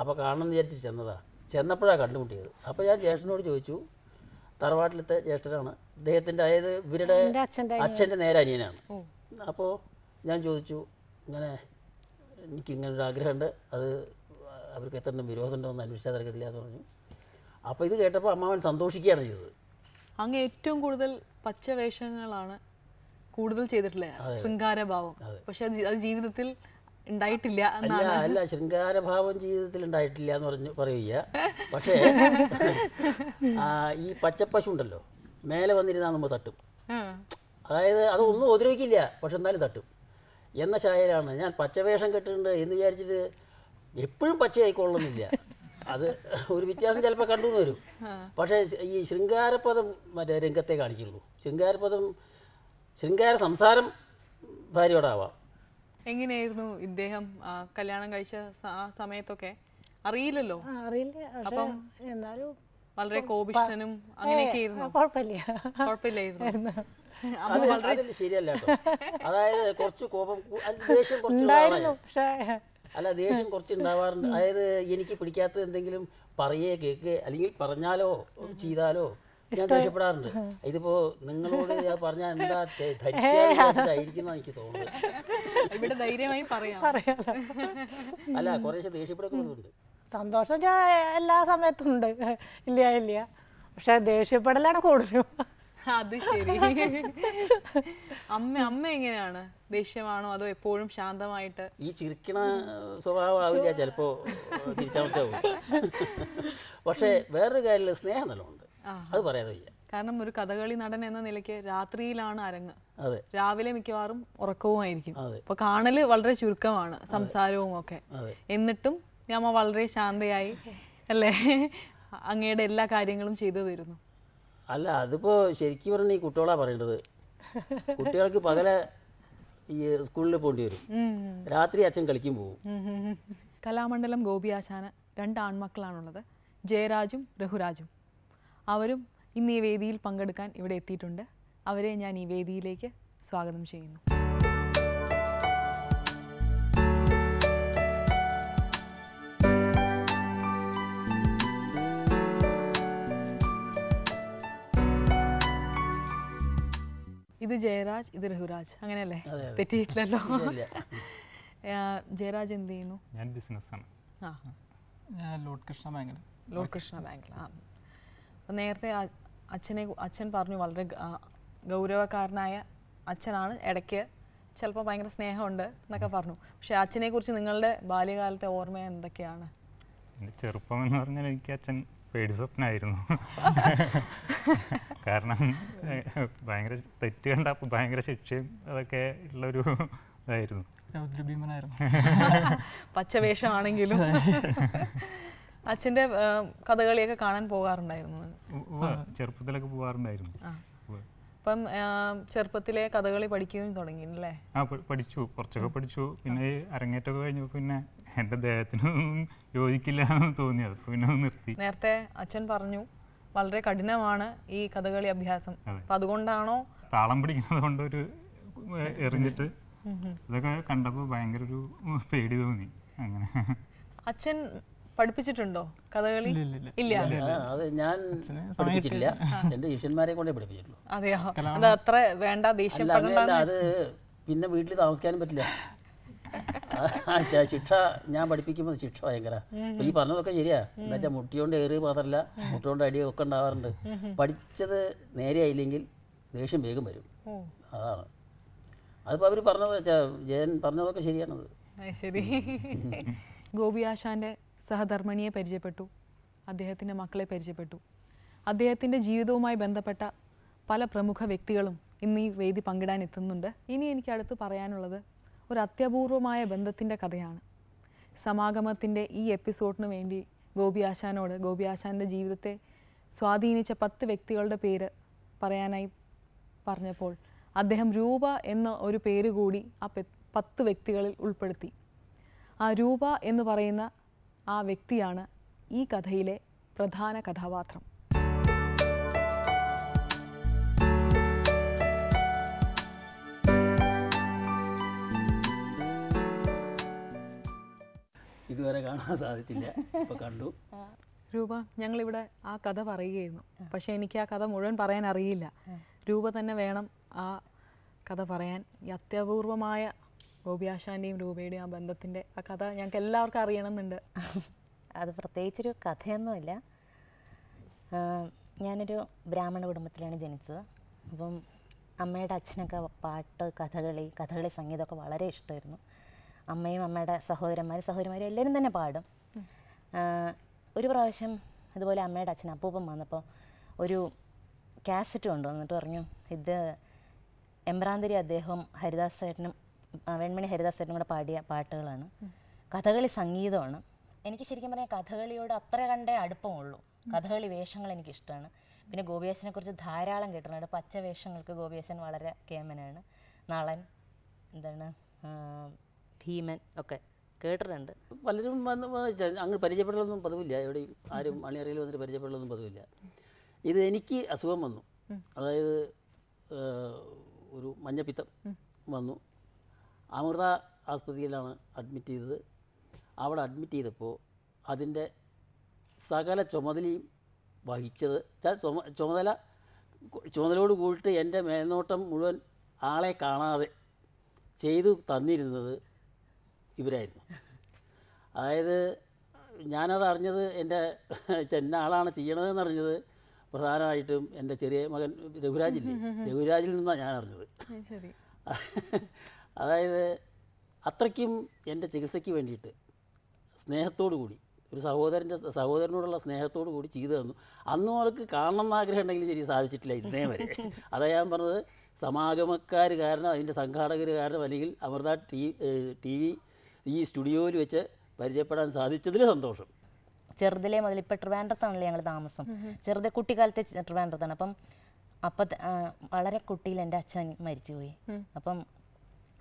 അപ്പോൾ കാണണം എന്ന് വിചാരിച്ച് ചെന്നതാണ് ചെന്നപ്പോഴാണ് കണ്ടുമുട്ടിയത് അപ്പോൾ ഞാൻ ജ്യേഷ്ഠനോട് ചോദിച്ചു തറവാട്ടിലത്തെ ജ്യേഷ്ഠനാണ് അദ്ദേഹത്തിൻ്റെ അതായത് ഇവരുടെ അച്ഛൻ്റെ നേരെ അനിയനാണ് അപ്പോൾ ഞാൻ ചോദിച്ചു ഇങ്ങനെ എനിക്ക് ഇങ്ങനെ ഒരു ആഗ്രഹമുണ്ട് അത് അവർക്ക് എത്ര വിരോധം ഉണ്ടോ എന്ന് അന്വേഷിച്ചാൽ തരക്കില്ല എന്ന് പറഞ്ഞു അപ്പോൾ ഇത് കേട്ടപ്പോൾ അമ്മാവൻ സന്തോഷിക്കുകയാണ് ചെയ്തത് അങ്ങ് ഏറ്റവും കൂടുതൽ പച്ചവേഷങ്ങളാണ് കൂടുതൽ ചെയ്തിട്ടില്ല ശൃംഗാരഭാവം പക്ഷെ അത് ജീവിതത്തിൽ ഉണ്ടായിട്ടില്ല അല്ല അല്ല ശൃംഗാരഭാവം ജീവിതത്തിൽ ഉണ്ടായിട്ടില്ല എന്ന് പറഞ്ഞു പറയുക പക്ഷേ ഈ പച്ചപ്പശു ഉണ്ടല്ലോ മേലെ വന്നിരുന്നാൽ നമ്മൾ തട്ടും അതായത് അതൊന്നും ഉപദ്രവിക്കില്ല പക്ഷെ എന്നാലും തട്ടും എന്ന ശായരാണ് ഞാൻ പച്ചവേഷം കെട്ടിട്ടുണ്ട് എന്ന് വിചാരിച്ചിട്ട് എപ്പോഴും പച്ചയായിക്കൊള്ളുന്നില്ല അത് ഒരു വ്യത്യാസം ചിലപ്പോൾ കണ്ടു വരും പക്ഷേ ഈ ശൃംഗാരപദം മറ്റേ രംഗത്തെ കാണിക്കുള്ളൂ ശൃംഗാരപദം ശൃംഗാര സംസാരം ഭാര്യയോടാവാം എങ്ങനെയായിരുന്നു ഇദ്ദേഹം കല്യാണം കഴിച്ച സമയത്തൊക്കെ അറിയില്ലല്ലോ അറിയില്ല അപ്പം വളരെ കോപിഷ്ടനും അങ്ങനെയൊക്കെ ആയിരുന്നു ശരിയല്ല അതായത് കുറച്ച് കോപം ദേഷ്യം കുറച്ച് അല്ല ദേഷ്യം കുറച്ച് ഉണ്ടാവാറുണ്ട് അതായത് എനിക്ക് പിടിക്കാത്ത എന്തെങ്കിലും പറയേ കേക്ക് അല്ലെങ്കിൽ പറഞ്ഞാലോ ചെയ്താലോ ഞാൻ ദേഷ്യപ്പെടാറുണ്ട് ഇതിപ്പോ നിങ്ങളോട് ഞാൻ പറഞ്ഞ എന്താ ധരിക്കാതായിരിക്കുന്ന എനിക്ക് തോന്നുന്നു ഇവിടെ ധൈര്യമായി പറയാം അല്ല കുറേശ്ശെ ദേഷ്യപ്പെടുന്നുണ്ട് സന്തോഷം എല്ലാ സമയത്തും ഉണ്ട് ഇല്ല ഇല്ല പക്ഷെ ദേഷ്യപ്പെടലാണ് കൂടുതലും അത് ശരി അമ്മ അമ്മ എങ്ങനെയാണ് ദേഷ്യമാണോ അതോ എപ്പോഴും ശാന്തമായിട്ട് ഈ ചിരിക്കണ സ്വഭാവമാവില്ല ചിലപ്പോ തിരിച്ചമച്ചാവും പക്ഷേ വേറൊരു കാര്യത്തിൽ സ്നേഹം നല്ലോണം അത് പറയാതെ വയ്യ കാരണം ഒരു കഥകളി നടൻ എന്ന നിലയ്ക്ക് രാത്രിയിലാണ് അരങ്ങ് അതെ രാവിലെ മിക്കവാറും ഉറക്കവുമായിരിക്കും അപ്പൊ കാണല് വളരെ ചുരുക്കമാണ് സംസാരവും ഒക്കെ എന്നിട്ടും ഞാമ വളരെ ശാന്തയായി അല്ലേ അങ്ങയുടെ എല്ലാ കാര്യങ്ങളും ചെയ്തു തരുന്നു അല്ല അതിപ്പോ ശരിക്കും പറഞ്ഞ ഈ കുട്ടികളാ പറയേണ്ടത് കുട്ടികൾക്ക് പകലെ ഈ സ്കൂളിൽ പോകേണ്ടി വരും രാത്രി അച്ഛൻ കളിക്കും പോകും കലാമണ്ഡലം ഗോപി ആശാന രണ്ട് ആൺമക്കളാണുള്ളത് ജയരാജും രഘുരാജും അവരും ഇന്ന് ഈ വേദിയിൽ പങ്കെടുക്കാൻ ഇവിടെ എത്തിയിട്ടുണ്ട് അവരെ ഞാൻ ഈ വേദിയിലേക്ക് സ്വാഗതം ചെയ്യുന്നു ഇത് ജയരാജ് ഇത് രഘുരാജ് അങ്ങനെയല്ലേ തെറ്റിയിട്ടില്ലല്ലോ ജയരാജ് എന്ത് ചെയ്യുന്നു ഞാൻ ബിസിനസ്സാണ് ആ ലോഡ് കൃഷ്ണ ബാങ്കിൽ ലോഡ് കൃഷ്ണ ബാങ്കിൽ ആ നേരത്തെ അച്ഛനെ അച്ഛൻ പറഞ്ഞു വളരെ ഗൗരവക്കാരനായ അച്ഛനാണ് ഇടയ്ക്ക് ചിലപ്പോൾ ഭയങ്കര സ്നേഹമുണ്ട് എന്നൊക്കെ പറഞ്ഞു പക്ഷേ അച്ഛനെ കുറിച്ച് നിങ്ങളുടെ ബാല്യകാലത്തെ ഓർമ്മ എന്തൊക്കെയാണ് ചെറുപ്പം എന്ന് പറഞ്ഞാൽ എനിക്ക് അച്ഛൻ പേടി സ്വപ്നമായിരുന്നു കാരണം ഭയങ്കര തെറ്റ് കണ്ട ഭയങ്കര ശിക്ഷയും അതൊക്കെ ഉള്ളൊരു ഇതായിരുന്നു പച്ചവേഷമാണെങ്കിലും അച്ഛന്റെ കഥകളിയൊക്കെ കാണാൻ പോകാറുണ്ടായിരുന്നു ചെറുപ്പത്തിലൊക്കെ പോകാറുണ്ടായിരുന്നു അപ്പം ചെറുപ്പത്തിലെ കഥകളി പഠിക്കുകയും തുടങ്ങി അല്ലേ ആ പഠിച്ചു കുറച്ചൊക്കെ പഠിച്ചു പിന്നെ അരങ്ങേറ്റൊക്കെ കഴിഞ്ഞപ്പോൾ പിന്നെ എൻ്റെ ദേഹത്തിനൊന്നും യോജിക്കില്ല എന്ന് തോന്നി അത് പിന്നെ നിർത്തി നേരത്തെ അച്ഛൻ പറഞ്ഞു വളരെ കഠിനമാണ് ഈ കഥകളി അഭ്യാസം അപ്പം അതുകൊണ്ടാണോ താളം പിടിക്കുന്നത് കൊണ്ട് ഒരു എറിഞ്ഞിട്ട് ഇതൊക്കെ കണ്ടപ്പോൾ ഭയങ്കര ഒരു പേടി തോന്നി അങ്ങനെ അച്ഛൻ പഠിപ്പിച്ചിട്ടുണ്ടോ കഥകളി ഇല്ല അത് ഞാൻ പഠിപ്പിച്ചിട്ടില്ല എന്റെ ശിഷ്യന്മാരെ കൊണ്ടേ പഠിപ്പിച്ചിട്ടുള്ളൂ അതെയോ അത്ര വേണ്ട ദേഷ്യം അത് പിന്നെ വീട്ടിൽ താമസിക്കാനും പറ്റില്ല ശിക്ഷ ഞാൻ പഠിപ്പിക്കുമ്പോൾ ശിക്ഷ ഭയങ്കര ഈ പറഞ്ഞതൊക്കെ ശരിയാ എന്താ വെച്ചാൽ മുട്ടിയോണ്ട് ഏറി മാത്രമല്ല മുട്ടിയോണ്ട് അടി ഒക്കെ ഉണ്ടാവാറുണ്ട് പഠിച്ചത് നേരെയായില്ലെങ്കിൽ ദേഷ്യം വേഗം വരും അതാണ് അതിപ്പോ അവര് പറഞ്ഞത് വെച്ചാ ജയൻ പറഞ്ഞതൊക്കെ ശരിയാണത് ശരി ഗോപി ആശാന്റെ സഹധർമ്മിണിയെ പരിചയപ്പെട്ടു അദ്ദേഹത്തിൻ്റെ മക്കളെ പരിചയപ്പെട്ടു അദ്ദേഹത്തിൻ്റെ ജീവിതവുമായി ബന്ധപ്പെട്ട പല പ്രമുഖ വ്യക്തികളും ഇന്ന് ഈ വേദി പങ്കിടാൻ എത്തുന്നുണ്ട് ഇനി എനിക്ക് അടുത്ത് പറയാനുള്ളത് ഒരു അത്യപൂർവമായ ബന്ധത്തിൻ്റെ കഥയാണ് സമാഗമത്തിൻ്റെ ഈ എപ്പിസോഡിന് വേണ്ടി ഗോപി ആശാനോട് ഗോപി ആശാൻ്റെ ജീവിതത്തെ സ്വാധീനിച്ച പത്ത് വ്യക്തികളുടെ പേര് പറയാനായി പറഞ്ഞപ്പോൾ അദ്ദേഹം രൂപ എന്ന ഒരു പേര് കൂടി ആ പത്ത് വ്യക്തികളിൽ ഉൾപ്പെടുത്തി ആ രൂപ എന്ന് പറയുന്ന ആ വ്യക്തിയാണ് ഈ കഥയിലെ പ്രധാന കഥാപാത്രം ഇതുവരെ കാണാൻ സാധിച്ചില്ല കണ്ടു രൂപ ഞങ്ങളിവിടെ ആ കഥ പറയുകയായിരുന്നു പക്ഷേ എനിക്ക് ആ കഥ മുഴുവൻ പറയാൻ അറിയില്ല രൂപ തന്നെ വേണം ആ കഥ പറയാൻ ഈ അത്യപൂർവമായ ഗോപിയാശാന്റെയും രൂപയുടെയും ആ ബന്ധത്തിന്റെ ആ കഥ ഞങ്ങൾക്ക് എല്ലാവർക്കും അറിയണമെന്നുണ്ട് അത് പ്രത്യേകിച്ചൊരു കഥയൊന്നുമില്ല ഞാനൊരു ബ്രാഹ്മണ കുടുംബത്തിലാണ് ജനിച്ചത് അപ്പം അമ്മയുടെ അച്ഛനൊക്കെ പാട്ട് കഥകളി കഥകളി സംഗീതമൊക്കെ വളരെ ഇഷ്ടമായിരുന്നു അമ്മയും അമ്മയുടെ സഹോദരന്മാരും സഹോദരിമാരും എല്ലാവരും തന്നെ പാടും ഒരു പ്രാവശ്യം അതുപോലെ അമ്മയുടെ അച്ഛൻ അപ്പൂപ്പം വന്നപ്പോൾ ഒരു കാസറ്റ് കൊണ്ടുവന്നിട്ട് പറഞ്ഞു ഇത് എംബ്രാന്തിരി അദ്ദേഹം ഹരിദാസ് ചേട്ടനും വെൺമണി ഹരിദാസനും കൂടെ പാടിയ പാട്ടുകളാണ് കഥകളി സംഗീതമാണ് എനിക്ക് ശരിക്കും പറഞ്ഞാൽ കഥകളിയോട് അത്ര കണ്ടേ അടുപ്പമുള്ളൂ കഥകളി വേഷങ്ങൾ എനിക്കിഷ്ടമാണ് പിന്നെ ഗോപിയാസിനെ കുറിച്ച് ധാരാളം കേട്ടിട്ടുണ്ട് പച്ച വേഷങ്ങൾക്ക് ഗോപിയാസൻ വളരെ കേമനാണ് നളൻ എന്താണ് ഭീമൻ ഒക്കെ കേട്ടിട്ടുണ്ട് പലരും വന്ന് അങ്ങ് പരിചയപ്പെടലൊന്നും പതിവില്ല എവിടെയും ആരും അണിയറയിൽ വന്നിട്ട് പരിചയപ്പെടലൊന്നും പതിവില്ല ഇത് എനിക്ക് അസുഖം വന്നു അതായത് ഒരു മഞ്ഞപ്പിത്തം വന്നു അമൃത ആസ്പത്രിയിലാണ് അഡ്മിറ്റ് ചെയ്തത് അവിടെ അഡ്മിറ്റ് ചെയ്തപ്പോൾ അതിൻ്റെ സകല ചുമതലയും വഹിച്ചത് ചുമ ചുമതല ചുമതലയോട് കൂടിയിട്ട് എൻ്റെ മേൽനോട്ടം മുഴുവൻ ആളെ കാണാതെ ചെയ്തു തന്നിരുന്നത് ഇവരായിരുന്നു അതായത് ഞാനത് അറിഞ്ഞത് എൻ്റെ ചെന്ന ആളാണ് ചെയ്യണതെന്ന് അറിഞ്ഞത് പ്രധാനമായിട്ടും എൻ്റെ ചെറിയ മകൻ രഘുരാജില്ലേ രഘുരാജിൽ നിന്നാണ് ഞാൻ അറിഞ്ഞത് അതായത് അത്രയ്ക്കും എൻ്റെ ചികിത്സയ്ക്ക് വേണ്ടിയിട്ട് സ്നേഹത്തോടു കൂടി ഒരു സഹോദരൻ്റെ സഹോദരനോടുള്ള സ്നേഹത്തോടു കൂടി ചെയ്തു തന്നു അന്നും അവർക്ക് കാണണം എന്നാഗ്രഹം ആഗ്രഹം ശരി സാധിച്ചിട്ടില്ല ഇന്നേ വരെ അതാ ഞാൻ പറഞ്ഞത് സമാഗമക്കാർ കാരണം അതിൻ്റെ സംഘാടകർ കാരണം അല്ലെങ്കിൽ അമൃത ടി ടി വി ഈ സ്റ്റുഡിയോയിൽ വെച്ച് പരിചയപ്പെടാൻ സാധിച്ചതിൽ സന്തോഷം ചെറുതിലെ മുതൽ ഇപ്പം ട്രിവാൻഡ്രത്താണല്ലോ ഞങ്ങൾ താമസം ചെറുതെ കുട്ടിക്കാലത്തെ ട്രിവാൻഡ്രത്താണ് അപ്പം അപ്പം വളരെ കുട്ടിയിൽ എൻ്റെ അച്ഛൻ മരിച്ചുപോയി അപ്പം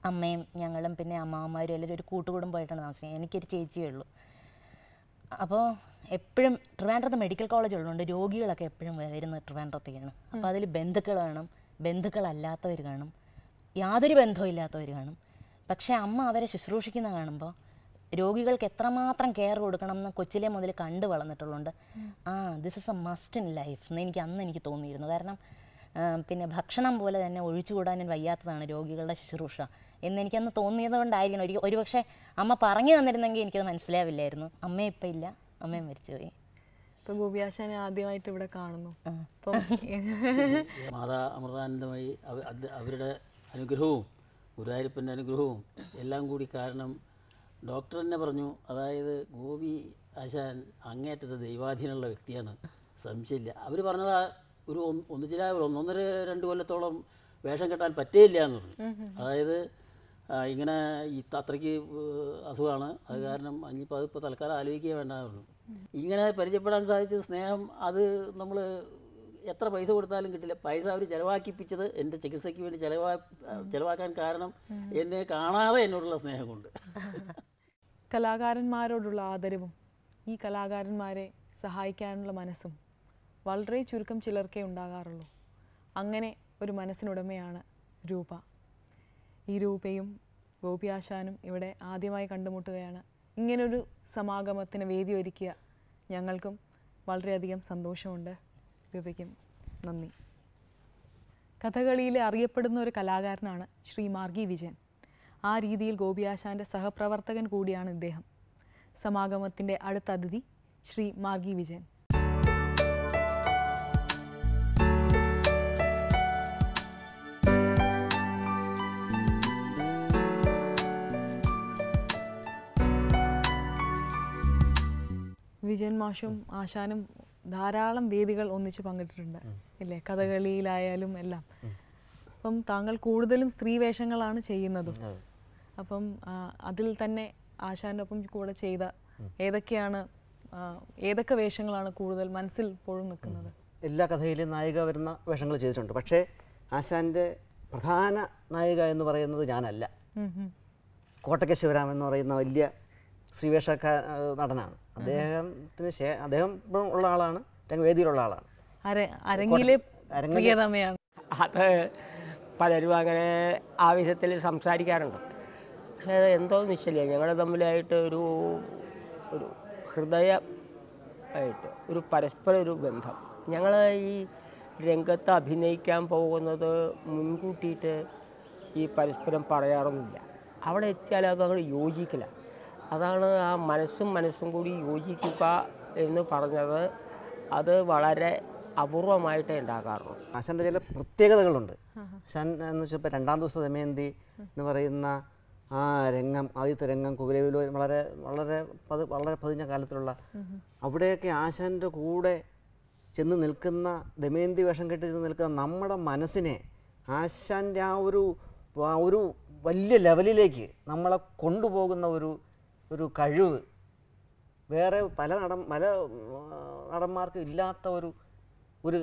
അമ്മയും ഞങ്ങളും പിന്നെ അമ്മാവന്മാരും എല്ലാവരും ഒരു പോയിട്ടാണ് താമസിക്കുന്നത് എനിക്കൊരു ചേച്ചിയേ ഉള്ളൂ അപ്പോൾ എപ്പോഴും ട്രിവാൻഡ്രത്ത് മെഡിക്കൽ കോളേജ് ഉള്ളതുകൊണ്ട് രോഗികളൊക്കെ എപ്പോഴും വരുന്നത് ട്രിവാൻഡ്രത്തേക്കാണ് അപ്പോൾ അതിൽ ബന്ധുക്കൾ കാണും ബന്ധുക്കളല്ലാത്തവർ കാണും യാതൊരു ബന്ധവും ഇല്ലാത്തവർ കാണും പക്ഷേ അമ്മ അവരെ ശുശ്രൂഷിക്കുന്ന കാണുമ്പോൾ രോഗികൾക്ക് എത്രമാത്രം കെയർ കൊടുക്കണം എന്ന് കൊച്ചിലെ മുതൽ കണ്ടു വളർന്നിട്ടുള്ളതുകൊണ്ട് ആ this is a must in life എന്ന് എനിക്ക് അന്ന് എനിക്ക് തോന്നിയിരുന്നു കാരണം പിന്നെ ഭക്ഷണം പോലെ തന്നെ ഒഴിച്ചുകൂടാനും വയ്യാത്തതാണ് രോഗികളുടെ ശുശ്രൂഷ എനിക്കന്ന് തോന്നിയത് കൊണ്ടായിരിക്കണം ഒരു ഒരുപക്ഷെ അമ്മ പറഞ്ഞു തന്നിരുന്നെങ്കിൽ എനിക്കത് മനസ്സിലാവില്ലായിരുന്നു അമ്മ ഇപ്പം ഇല്ല അമ്മയും മരിച്ചുപോയി ഇപ്പൊ ഗോപിയാശാനെ ആദ്യമായിട്ട് ഇവിടെ കാണുന്നു മാതാ അമൃതാനന്ദമായി അവരുടെ അനുഗ്രഹവും ഗുരുവായൂരപ്പൻ്റെ അനുഗ്രഹവും എല്ലാം കൂടി കാരണം ഡോക്ടർ തന്നെ പറഞ്ഞു അതായത് ഗോപി ആശാൻ അങ്ങേറ്റത്തെ ദൈവാധീനമുള്ള വ്യക്തിയാണ് സംശയമില്ല അവർ പറഞ്ഞത് ഒരു ഒന്നിച്ചില ഒന്നൊന്നര രണ്ട് കൊല്ലത്തോളം വേഷം കെട്ടാൻ പറ്റേയില്ല എന്ന് പറഞ്ഞു അതായത് ഇങ്ങനെ അത്രയ്ക്ക് അസുഖമാണ് അത് കാരണം ഇനിയിപ്പോൾ അതിപ്പോൾ തൽക്കാലം ആലോചിക്കുക വേണ്ടാവുള്ളൂ ഇങ്ങനെ പരിചയപ്പെടാൻ സാധിച്ച സ്നേഹം അത് നമ്മൾ എത്ര പൈസ കൊടുത്താലും കിട്ടില്ല പൈസ അവർ ചിലവാക്കിപ്പിച്ചത് എൻ്റെ ചികിത്സയ്ക്ക് വേണ്ടി ചിലവാ ചിലവാക്കാൻ കാരണം എന്നെ കാണാതെ എന്നോടുള്ള സ്നേഹം കലാകാരന്മാരോടുള്ള ആദരവും ഈ കലാകാരന്മാരെ സഹായിക്കാനുള്ള മനസ്സും വളരെ ചുരുക്കം ചിലർക്കേ ഉണ്ടാകാറുള്ളൂ അങ്ങനെ ഒരു മനസ്സിനുടമയാണ് രൂപ ഈ രൂപയും ആശാനും ഇവിടെ ആദ്യമായി കണ്ടുമുട്ടുകയാണ് ഇങ്ങനൊരു സമാഗമത്തിന് വേദി ഒരുക്കിയ ഞങ്ങൾക്കും വളരെയധികം സന്തോഷമുണ്ട് രൂപയ്ക്കും നന്ദി കഥകളിയിൽ അറിയപ്പെടുന്ന ഒരു കലാകാരനാണ് ശ്രീ മാർഗി വിജയൻ ആ രീതിയിൽ ആശാൻ്റെ സഹപ്രവർത്തകൻ കൂടിയാണ് ഇദ്ദേഹം സമാഗമത്തിൻ്റെ അടുത്ത അതിഥി ശ്രീ മാർഗി വിജയൻ വിജയൻ മാഷും ആശാനും ധാരാളം വേദികൾ ഒന്നിച്ച് പങ്കിട്ടിട്ടുണ്ട് ഇല്ലേ കഥകളിയിലായാലും എല്ലാം അപ്പം താങ്കൾ കൂടുതലും സ്ത്രീ വേഷങ്ങളാണ് ചെയ്യുന്നതും അപ്പം അതിൽ തന്നെ ആശാൻ്റെ ഒപ്പം കൂടെ ചെയ്ത ഏതൊക്കെയാണ് ഏതൊക്കെ വേഷങ്ങളാണ് കൂടുതൽ മനസ്സിൽ ഇപ്പോഴും നിൽക്കുന്നത് എല്ലാ കഥയിലും നായിക വരുന്ന വേഷങ്ങൾ ചെയ്തിട്ടുണ്ട് പക്ഷേ ആശാൻ്റെ പ്രധാന നായിക എന്ന് പറയുന്നത് ഞാനല്ല കോട്ടക്ക ശിവരാമൻ എന്ന് പറയുന്ന വലിയ സ്ത്രീവേഷ നടനാണ് അദ്ദേഹത്തിന് അദ്ദേഹം ഇപ്പം ഉള്ള ആളാണ് രംഗവേദിയിലുള്ള ആളാണ് അത് പലരും അങ്ങനെ ആവശ്യത്തിൽ സംസാരിക്കാറുണ്ട് പക്ഷേ അത് എന്തോ നിശ്ചല ഞങ്ങൾ തമ്മിലായിട്ട് ഒരു ഒരു ഹൃദയ ആയിട്ട് ഒരു പരസ്പര ഒരു ബന്ധം ഞങ്ങൾ ഈ രംഗത്ത് അഭിനയിക്കാൻ പോകുന്നത് മുൻകൂട്ടിയിട്ട് ഈ പരസ്പരം പറയാറൊന്നുമില്ല അവിടെ എത്തിയാലും അത് അങ്ങനെ യോജിക്കില്ല അതാണ് ആ മനസ്സും മനസ്സും കൂടി യോജിക്കുക എന്ന് പറഞ്ഞത് അത് വളരെ അപൂർവമായിട്ടേ ഉണ്ടാകാറുള്ളൂ ആശാന്റെ ചില പ്രത്യേകതകളുണ്ട് ആശാൻ എന്ന് വെച്ചാൽ രണ്ടാം ദിവസം ദമയന്തി എന്ന് പറയുന്ന ആ രംഗം ആദ്യത്തെ രംഗം കുകരവിലോ വളരെ വളരെ പതി വളരെ പതിഞ്ഞ കാലത്തിലുള്ള അവിടെയൊക്കെ ആശാൻ്റെ കൂടെ ചെന്ന് നിൽക്കുന്ന ദമയന്തി വേഷം കെട്ടി ചെന്ന് നിൽക്കുന്ന നമ്മുടെ മനസ്സിനെ ആശാൻ്റെ ആ ഒരു ഒരു വലിയ ലെവലിലേക്ക് നമ്മളെ കൊണ്ടുപോകുന്ന ഒരു ഒരു കഴിവ് വേറെ പല നട പല നടന്മാർക്കും ഇല്ലാത്ത ഒരു ഒരു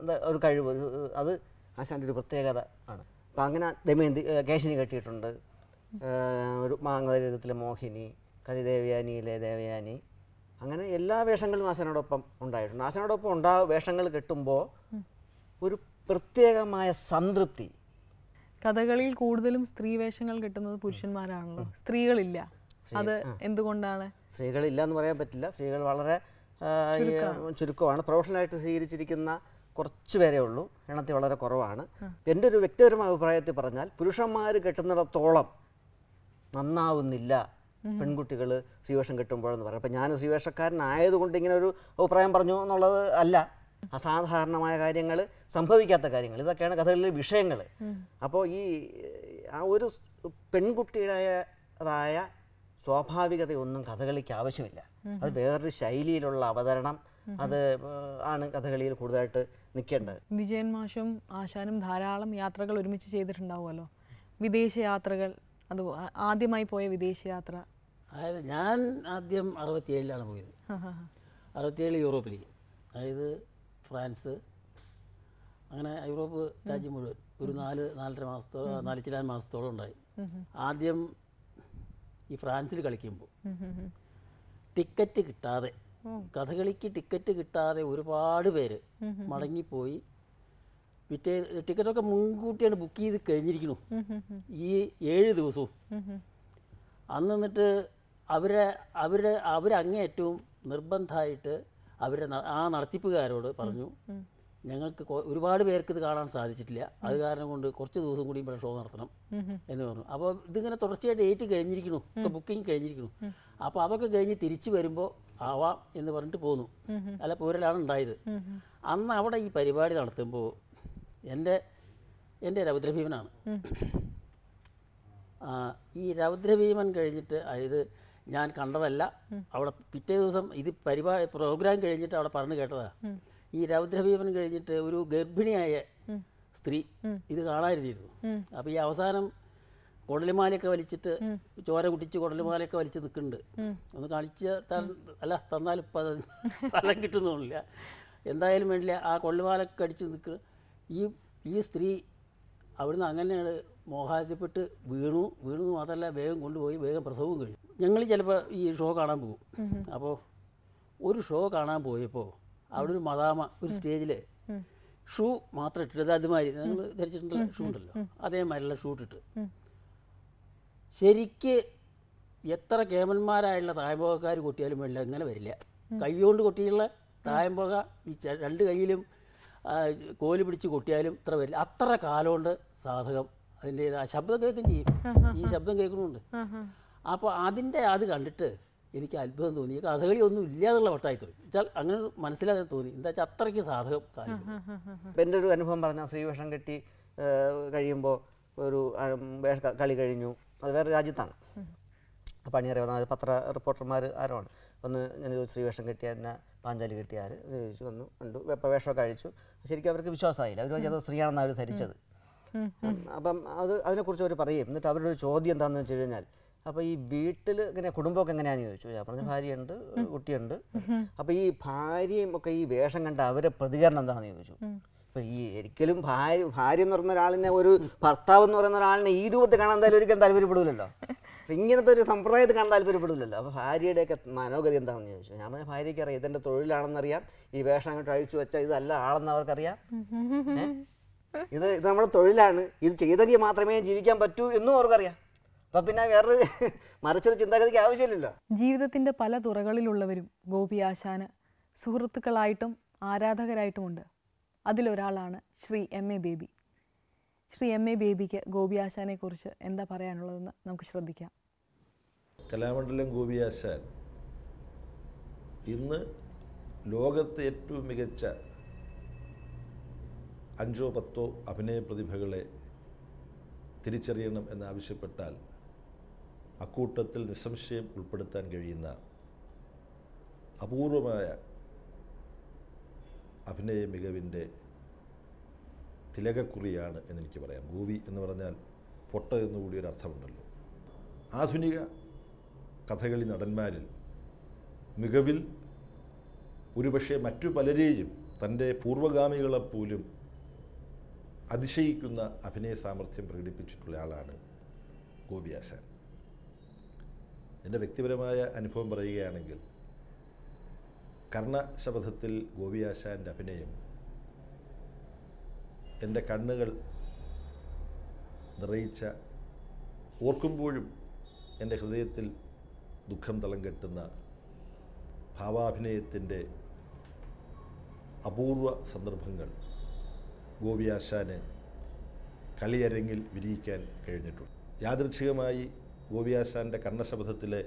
എന്താ ഒരു കഴിവ് അത് ആശാൻ്റെ ഒരു പ്രത്യേകത ആണ് അപ്പം അങ്ങനെ ദമയന്തി കേശിനി കെട്ടിയിട്ടുണ്ട് ഒരു മാംഗലയുഗത്തിലെ മോഹിനി കതിദേവയാനിയിലെ ദേവയാനി അങ്ങനെ എല്ലാ വേഷങ്ങളും ആശാനോടൊപ്പം ഉണ്ടായിട്ടുണ്ട് ആശാനോടൊപ്പം ഉണ്ടാ വേഷങ്ങൾ കെട്ടുമ്പോൾ ഒരു പ്രത്യേകമായ സംതൃപ്തി കഥകളിൽ കൂടുതലും സ്ത്രീ വേഷങ്ങൾ കിട്ടുന്നത് പുരുഷന്മാരാണല്ലോ സ്ത്രീകളില്ല അത് എന്തുകൊണ്ടാണ് സ്ത്രീകൾ ഇല്ല എന്ന് പറയാൻ പറ്റില്ല സ്ത്രീകൾ വളരെ ചുരുക്കമാണ് ആയിട്ട് സ്വീകരിച്ചിരിക്കുന്ന കുറച്ച് പേരേ ഉള്ളൂ എണ്ണത്തിൽ വളരെ കുറവാണ് എൻ്റെ ഒരു വ്യക്തിപരമായ അഭിപ്രായത്തിൽ പറഞ്ഞാൽ പുരുഷന്മാർ കെട്ടുന്നിടത്തോളം നന്നാവുന്നില്ല പെൺകുട്ടികൾ സ്വീവേഷം കെട്ടുമ്പോഴെന്ന് പറയാം അപ്പം ഞാൻ സ്വീവേഷക്കാരനായതുകൊണ്ട് ഇങ്ങനെ ഒരു അഭിപ്രായം പറഞ്ഞു എന്നുള്ളത് അല്ല അസാധാരണമായ കാര്യങ്ങൾ സംഭവിക്കാത്ത കാര്യങ്ങൾ ഇതൊക്കെയാണ് കഥകളിലെ വിഷയങ്ങൾ അപ്പോൾ ഈ ആ ഒരു പെൺകുട്ടിയുടേതായ സ്വാഭാവികതയൊന്നും കഥകളിക്ക് ആവശ്യമില്ല അത് വേറൊരു ശൈലിയിലുള്ള അവതരണം അത് ആണ് കഥകളിയിൽ കൂടുതലായിട്ട് നിൽക്കേണ്ടത് വിജയൻ മാഷും ആശാനും ധാരാളം യാത്രകൾ ഒരുമിച്ച് ചെയ്തിട്ടുണ്ടാവുമല്ലോ വിദേശ യാത്രകൾ അത് ആദ്യമായി പോയ വിദേശ യാത്ര അതായത് ഞാൻ ആദ്യം അറുപത്തിയേഴിലാണ് പോയത് അറുപത്തിയേഴ് യൂറോപ്പിലേക്ക് അതായത് ഫ്രാൻസ് അങ്ങനെ യൂറോപ്പ് രാജ്യം മുഴുവൻ ഒരു നാല് നാലര മാസത്തോളം നാല് ചില മാസത്തോളം ഉണ്ടായി ആദ്യം ഈ ഫ്രാൻസിൽ കളിക്കുമ്പോൾ ടിക്കറ്റ് കിട്ടാതെ കഥകളിക്ക് ടിക്കറ്റ് കിട്ടാതെ ഒരുപാട് പേര് മടങ്ങിപ്പോയി പിറ്റേ ടിക്കറ്റൊക്കെ മുൻകൂട്ടിയാണ് ബുക്ക് ചെയ്ത് കഴിഞ്ഞിരിക്കണു ഈ ഏഴ് ദിവസവും അന്ന് എന്നിട്ട് അവരെ അവരെ അവരങ്ങേറ്റവും നിർബന്ധമായിട്ട് അവരെ ആ നടത്തിപ്പുകാരോട് പറഞ്ഞു ഞങ്ങൾക്ക് ഒരുപാട് പേർക്ക് ഇത് കാണാൻ സാധിച്ചിട്ടില്ല അത് കാരണം കൊണ്ട് കുറച്ച് ദിവസം കൂടി ഇവിടെ ഷോ നടത്തണം എന്ന് പറഞ്ഞു അപ്പോൾ ഇതിങ്ങനെ തുടർച്ചയായിട്ട് ഡേറ്റ് കഴിഞ്ഞിരിക്കണു ഇപ്പോൾ ബുക്കിംഗ് കഴിഞ്ഞിരിക്കണു അപ്പോൾ അതൊക്കെ കഴിഞ്ഞ് തിരിച്ചു വരുമ്പോൾ ആവാം എന്ന് പറഞ്ഞിട്ട് പോന്നു അല്ല പോരലാണ് ഉണ്ടായത് അന്ന് അവിടെ ഈ പരിപാടി നടത്തുമ്പോൾ എൻ്റെ എൻ്റെ രൗദ്രഭീമനാണ് ഈ രൗദ്രഭീമൻ കഴിഞ്ഞിട്ട് ഇത് ഞാൻ കണ്ടതല്ല അവിടെ പിറ്റേ ദിവസം ഇത് പരിപാടി പ്രോഗ്രാം കഴിഞ്ഞിട്ട് അവിടെ പറഞ്ഞു കേട്ടതാണ് ഈ രൗദ്രഭീപനം കഴിഞ്ഞിട്ട് ഒരു ഗർഭിണിയായ സ്ത്രീ ഇത് കാണാതിരുന്നു അപ്പോൾ ഈ അവസാനം കുടലിമാലയൊക്കെ വലിച്ചിട്ട് ചോര കുടിച്ച് കുടലിമാലയൊക്കെ വലിച്ച് നിൽക്കുന്നുണ്ട് ഒന്ന് കാണിച്ച അല്ല തന്നാൽ ഇപ്പം അത് ഫലം കിട്ടുന്നില്ല എന്തായാലും വേണ്ടില്ല ആ കൊള്ളിമാലൊക്കെ അടിച്ച് നിൽക്കുക ഈ ഈ സ്ത്രീ അവിടുന്ന് അങ്ങനെയാണ് മോഹാസ്യപ്പെട്ട് വീണു വീണു മാത്രമല്ല വേഗം കൊണ്ടുപോയി വേഗം പ്രസവവും കഴിഞ്ഞു ഞങ്ങൾ ചിലപ്പോൾ ഈ ഷോ കാണാൻ പോകും അപ്പോൾ ഒരു ഷോ കാണാൻ പോയപ്പോൾ അവിടെ ഒരു മദാമ ഒരു സ്റ്റേജിൽ ഷൂ മാത്രം ഇട്ടിട്ട് അതുമാതിരി നിങ്ങൾ ധരിച്ചിട്ടുണ്ടല്ലോ ഷൂ ഉണ്ടല്ലോ അതേമാതിരിയുള്ള ഷൂ ഇട്ടിട്ട് ശരിക്ക് എത്ര കേമന്മാരായുള്ള തായമ്പകക്കാർ കൊട്ടിയാലും വെള്ളം അങ്ങനെ വരില്ല കൈകൊണ്ട് കൊട്ടിയുള്ള തായമ്പക ഈ രണ്ട് കൈയിലും കോല് പിടിച്ച് കൊട്ടിയാലും ഇത്ര വരില്ല അത്ര കാലം കൊണ്ട് സാധകം അതിൻ്റെ ശബ്ദം കേൾക്കുകയും ചെയ്യും ഈ ശബ്ദം കേൾക്കുന്നുണ്ട് അപ്പോൾ അതിൻ്റെ അത് കണ്ടിട്ട് എനിക്ക് അത്ഭുതം തോന്നി കഥകളി ഒന്നും ഇല്ല എന്നുള്ള തോന്നി വെച്ചാൽ അങ്ങനെ മനസ്സിലാതെ തോന്നി എന്താ വെച്ചാൽ അത്രയ്ക്ക് സാധകം കാര്യം എൻ്റെ ഒരു അനുഭവം പറഞ്ഞാൽ ശ്രീവേഷം കെട്ടി കഴിയുമ്പോൾ ഒരു കളി കഴിഞ്ഞു അത് വേറെ രാജ്യത്താണ് പണി അണിയറ പത്ര റിപ്പോർട്ടർമാർ ആരാണ് ഒന്ന് ഞാൻ ശ്രീവേഷം കെട്ടിയ എന്നെ പാഞ്ചാലി കെട്ടിയാർ ചോദിച്ചു വന്നു കണ്ടു വെപ്പ വേഷമൊക്കെ അഴിച്ചു ശരിക്കും അവർക്ക് വിശ്വാസമായില്ല അവർ ചോദിച്ചത് സ്ത്രീയാണെന്ന് അവർ ധരിച്ചത് അപ്പം അത് അതിനെക്കുറിച്ച് അവർ പറയും എന്നിട്ട് അവരുടെ ഒരു ചോദ്യം എന്താണെന്ന് വെച്ച് കഴിഞ്ഞാൽ അപ്പോൾ ഈ വീട്ടിൽ ഇങ്ങനെ കുടുംബമൊക്കെ എങ്ങനെയാണെന്ന് ചോദിച്ചു ഞാൻ പറഞ്ഞു ഭാര്യയുണ്ട് കുട്ടിയുണ്ട് അപ്പോൾ ഈ ഭാര്യയും ഒക്കെ ഈ വേഷം കണ്ട അവരെ പ്രതികരണം എന്താണെന്ന് ചോദിച്ചു അപ്പൊ ഈ ഒരിക്കലും ഭാര്യ ഭാര്യ എന്ന് പറയുന്ന ഒരാളിനെ ഒരു ഭർത്താവ് എന്ന് പറയുന്ന ഒരാളിനെ ഈ രൂപത്തിൽ കാണാൻ എന്തായാലും ഒരിക്കലും താല്പര്യപ്പെടില്ലല്ലോ അപ്പം ഇങ്ങനത്തെ ഒരു സമ്പ്രദായത്തിൽ കാണാൻ താല്പര്യപ്പെടില്ലല്ലോ അപ്പോൾ ഒക്കെ മനോഗതി എന്താണെന്ന് ചോദിച്ചു ഞാൻ പറഞ്ഞ ഭാര്യയ്ക്ക് അറിയാം തൊഴിലാണെന്ന് തൊഴിലാണെന്നറിയാം ഈ വേഷം അങ്ങോട്ട് അഴിച്ചു വെച്ചാൽ ഇതല്ല ആളെന്ന് അവർക്കറിയാം ഇത് ഇത് നമ്മുടെ തൊഴിലാണ് ഇത് ചെയ്തെങ്കിൽ മാത്രമേ ജീവിക്കാൻ പറ്റൂ എന്നും അവർക്കറിയാം അപ്പൊ പിന്നെ വേറൊരു മറിച്ചൊരു ചിന്താഗതിക്ക് ആവശ്യമില്ലല്ലോ ജീവിതത്തിന്റെ പല തുറകളിലുള്ളവരും ഗോപി ആശാന് സുഹൃത്തുക്കളായിട്ടും ആരാധകരായിട്ടുമുണ്ട് അതിലൊരാളാണ് Shri M A Baby Shri M A ബേബിക്ക് ഗോപി കുറിച്ച് എന്താ പറയാനുള്ളതെന്ന് നമുക്ക് ശ്രദ്ധിക്കാം കലാമണ്ഡലം ഗോപി ആശാൻ ഇന്ന് ലോകത്തെ ഏറ്റവും മികച്ച അഞ്ചോ പത്തോ അഭിനയ പ്രതിഭകളെ തിരിച്ചറിയണം എന്നാവശ്യപ്പെട്ടാൽ അക്കൂട്ടത്തിൽ നിസ്സംശയം ഉൾപ്പെടുത്താൻ കഴിയുന്ന അപൂർവമായ അഭിനയ മികവിൻ്റെ തിലകക്കുറിയാണ് എന്നെനിക്ക് പറയാം ഗോവി എന്ന് പറഞ്ഞാൽ പൊട്ട എന്നുകൂടി ഒരു അർത്ഥമുണ്ടല്ലോ ആധുനിക കഥകളി നടന്മാരിൽ മികവിൽ ഒരുപക്ഷെ മറ്റു പലരെയും തൻ്റെ പൂർവ്വഗാമികളെപ്പോലും അതിശയിക്കുന്ന അഭിനയ സാമർഥ്യം പ്രകടിപ്പിച്ചിട്ടുള്ള ആളാണ് ആശാൻ എൻ്റെ വ്യക്തിപരമായ അനുഭവം പറയുകയാണെങ്കിൽ കർണശപഥത്തിൽ ഗോപിയാശാൻ്റെ അഭിനയം എൻ്റെ കണ്ണുകൾ നിറയിച്ച ഓർക്കുമ്പോഴും എൻ്റെ ഹൃദയത്തിൽ ദുഃഖം തളം കെട്ടുന്ന ഭാവാഭിനയത്തിൻ്റെ അപൂർവ സന്ദർഭങ്ങൾ ഗോപിയാശാന് കളിയരങ്ങിൽ വിരിയിക്കാൻ കഴിഞ്ഞിട്ടുണ്ട് യാദൃച്ഛികമായി ഗോപിയാശാൻ്റെ കണ്ണശബദത്തിലെ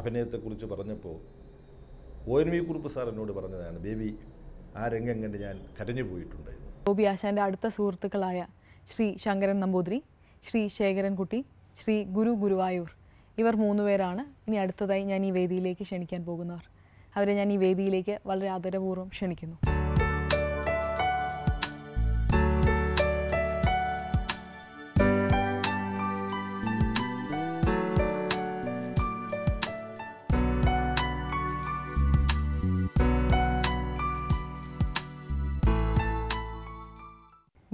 അഭിനയത്തെക്കുറിച്ച് പറഞ്ഞപ്പോൾ O N V Kurup sir എന്നോട് പറഞ്ഞതാണ് ബേബി ആ രംഗം കണ്ട് ഞാൻ കരഞ്ഞു പോയിട്ടുണ്ട് ഗോപി ആശാൻ്റെ അടുത്ത സുഹൃത്തുക്കളായ ശ്രീ ശങ്കരൻ നമ്പൂതിരി ശ്രീ ശേഖരൻകുട്ടി ശ്രീ ഗുരു ഗുരുവായൂർ ഇവർ മൂന്നുപേരാണ് ഇനി അടുത്തതായി ഞാൻ ഈ വേദിയിലേക്ക് ക്ഷണിക്കാൻ പോകുന്നവർ അവരെ ഞാൻ ഈ വേദിയിലേക്ക് വളരെ ആദരപൂർവ്വം ക്ഷണിക്കുന്നു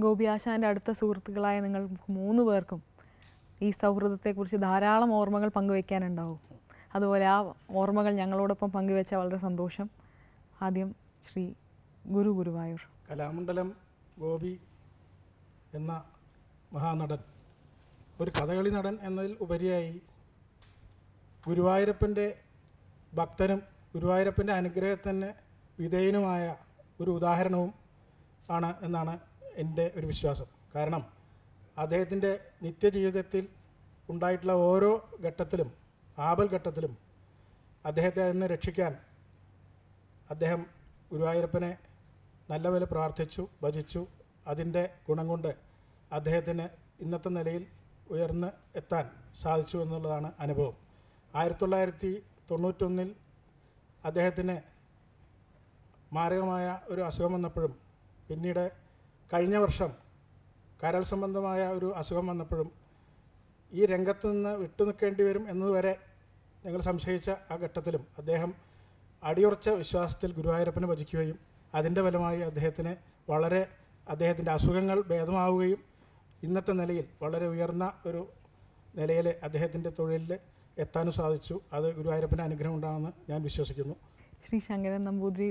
ഗോപിയാശാൻ്റെ അടുത്ത സുഹൃത്തുക്കളായ നിങ്ങൾ മൂന്ന് പേർക്കും ഈ സൗഹൃദത്തെക്കുറിച്ച് ധാരാളം ഓർമ്മകൾ പങ്കുവയ്ക്കാനുണ്ടാവും അതുപോലെ ആ ഓർമ്മകൾ ഞങ്ങളോടൊപ്പം പങ്കുവെച്ച വളരെ സന്തോഷം ആദ്യം ശ്രീ ഗുരു ഗുരുവായൂർ കലാമണ്ഡലം ഗോപി എന്ന മഹാനടൻ ഒരു കഥകളി നടൻ എന്നതിൽ ഉപരിയായി ഗുരുവായൂരപ്പൻ്റെ ഭക്തനും ഗുരുവായൂരപ്പൻ്റെ അനുഗ്രഹത്തിന് വിധേയനുമായ ഒരു ഉദാഹരണവും ആണ് എന്നാണ് എൻ്റെ ഒരു വിശ്വാസം കാരണം അദ്ദേഹത്തിൻ്റെ നിത്യജീവിതത്തിൽ ഉണ്ടായിട്ടുള്ള ഓരോ ഘട്ടത്തിലും ആപൽ ഘട്ടത്തിലും അദ്ദേഹത്തെ നിന്ന് രക്ഷിക്കാൻ അദ്ദേഹം ഗുരുവായൂരപ്പനെ നല്ലപോലെ പ്രാർത്ഥിച്ചു ഭജിച്ചു അതിൻ്റെ ഗുണം കൊണ്ട് അദ്ദേഹത്തിന് ഇന്നത്തെ നിലയിൽ ഉയർന്ന് എത്താൻ സാധിച്ചു എന്നുള്ളതാണ് അനുഭവം ആയിരത്തി തൊള്ളായിരത്തി തൊണ്ണൂറ്റൊന്നിൽ അദ്ദേഹത്തിന് മാരകമായ ഒരു അസുഖം വന്നപ്പോഴും പിന്നീട് കഴിഞ്ഞ വർഷം കരൾ സംബന്ധമായ ഒരു അസുഖം വന്നപ്പോഴും ഈ രംഗത്ത് നിന്ന് വിട്ടുനിൽക്കേണ്ടി വരും എന്നതുവരെ ഞങ്ങൾ സംശയിച്ച ആ ഘട്ടത്തിലും അദ്ദേഹം അടിയുറച്ച വിശ്വാസത്തിൽ ഗുരുവായൂരപ്പനെ ഭജിക്കുകയും അതിൻ്റെ ഫലമായി അദ്ദേഹത്തിന് വളരെ അദ്ദേഹത്തിൻ്റെ അസുഖങ്ങൾ ഭേദമാവുകയും ഇന്നത്തെ നിലയിൽ വളരെ ഉയർന്ന ഒരു നിലയിൽ അദ്ദേഹത്തിൻ്റെ തൊഴിലിൽ എത്താനും സാധിച്ചു അത് ഗുരുവായൂരപ്പൻ്റെ അനുഗ്രഹം ഉണ്ടാകുമെന്ന് ഞാൻ വിശ്വസിക്കുന്നു ശ്രീ ശങ്കരൻ നമ്പൂതിരി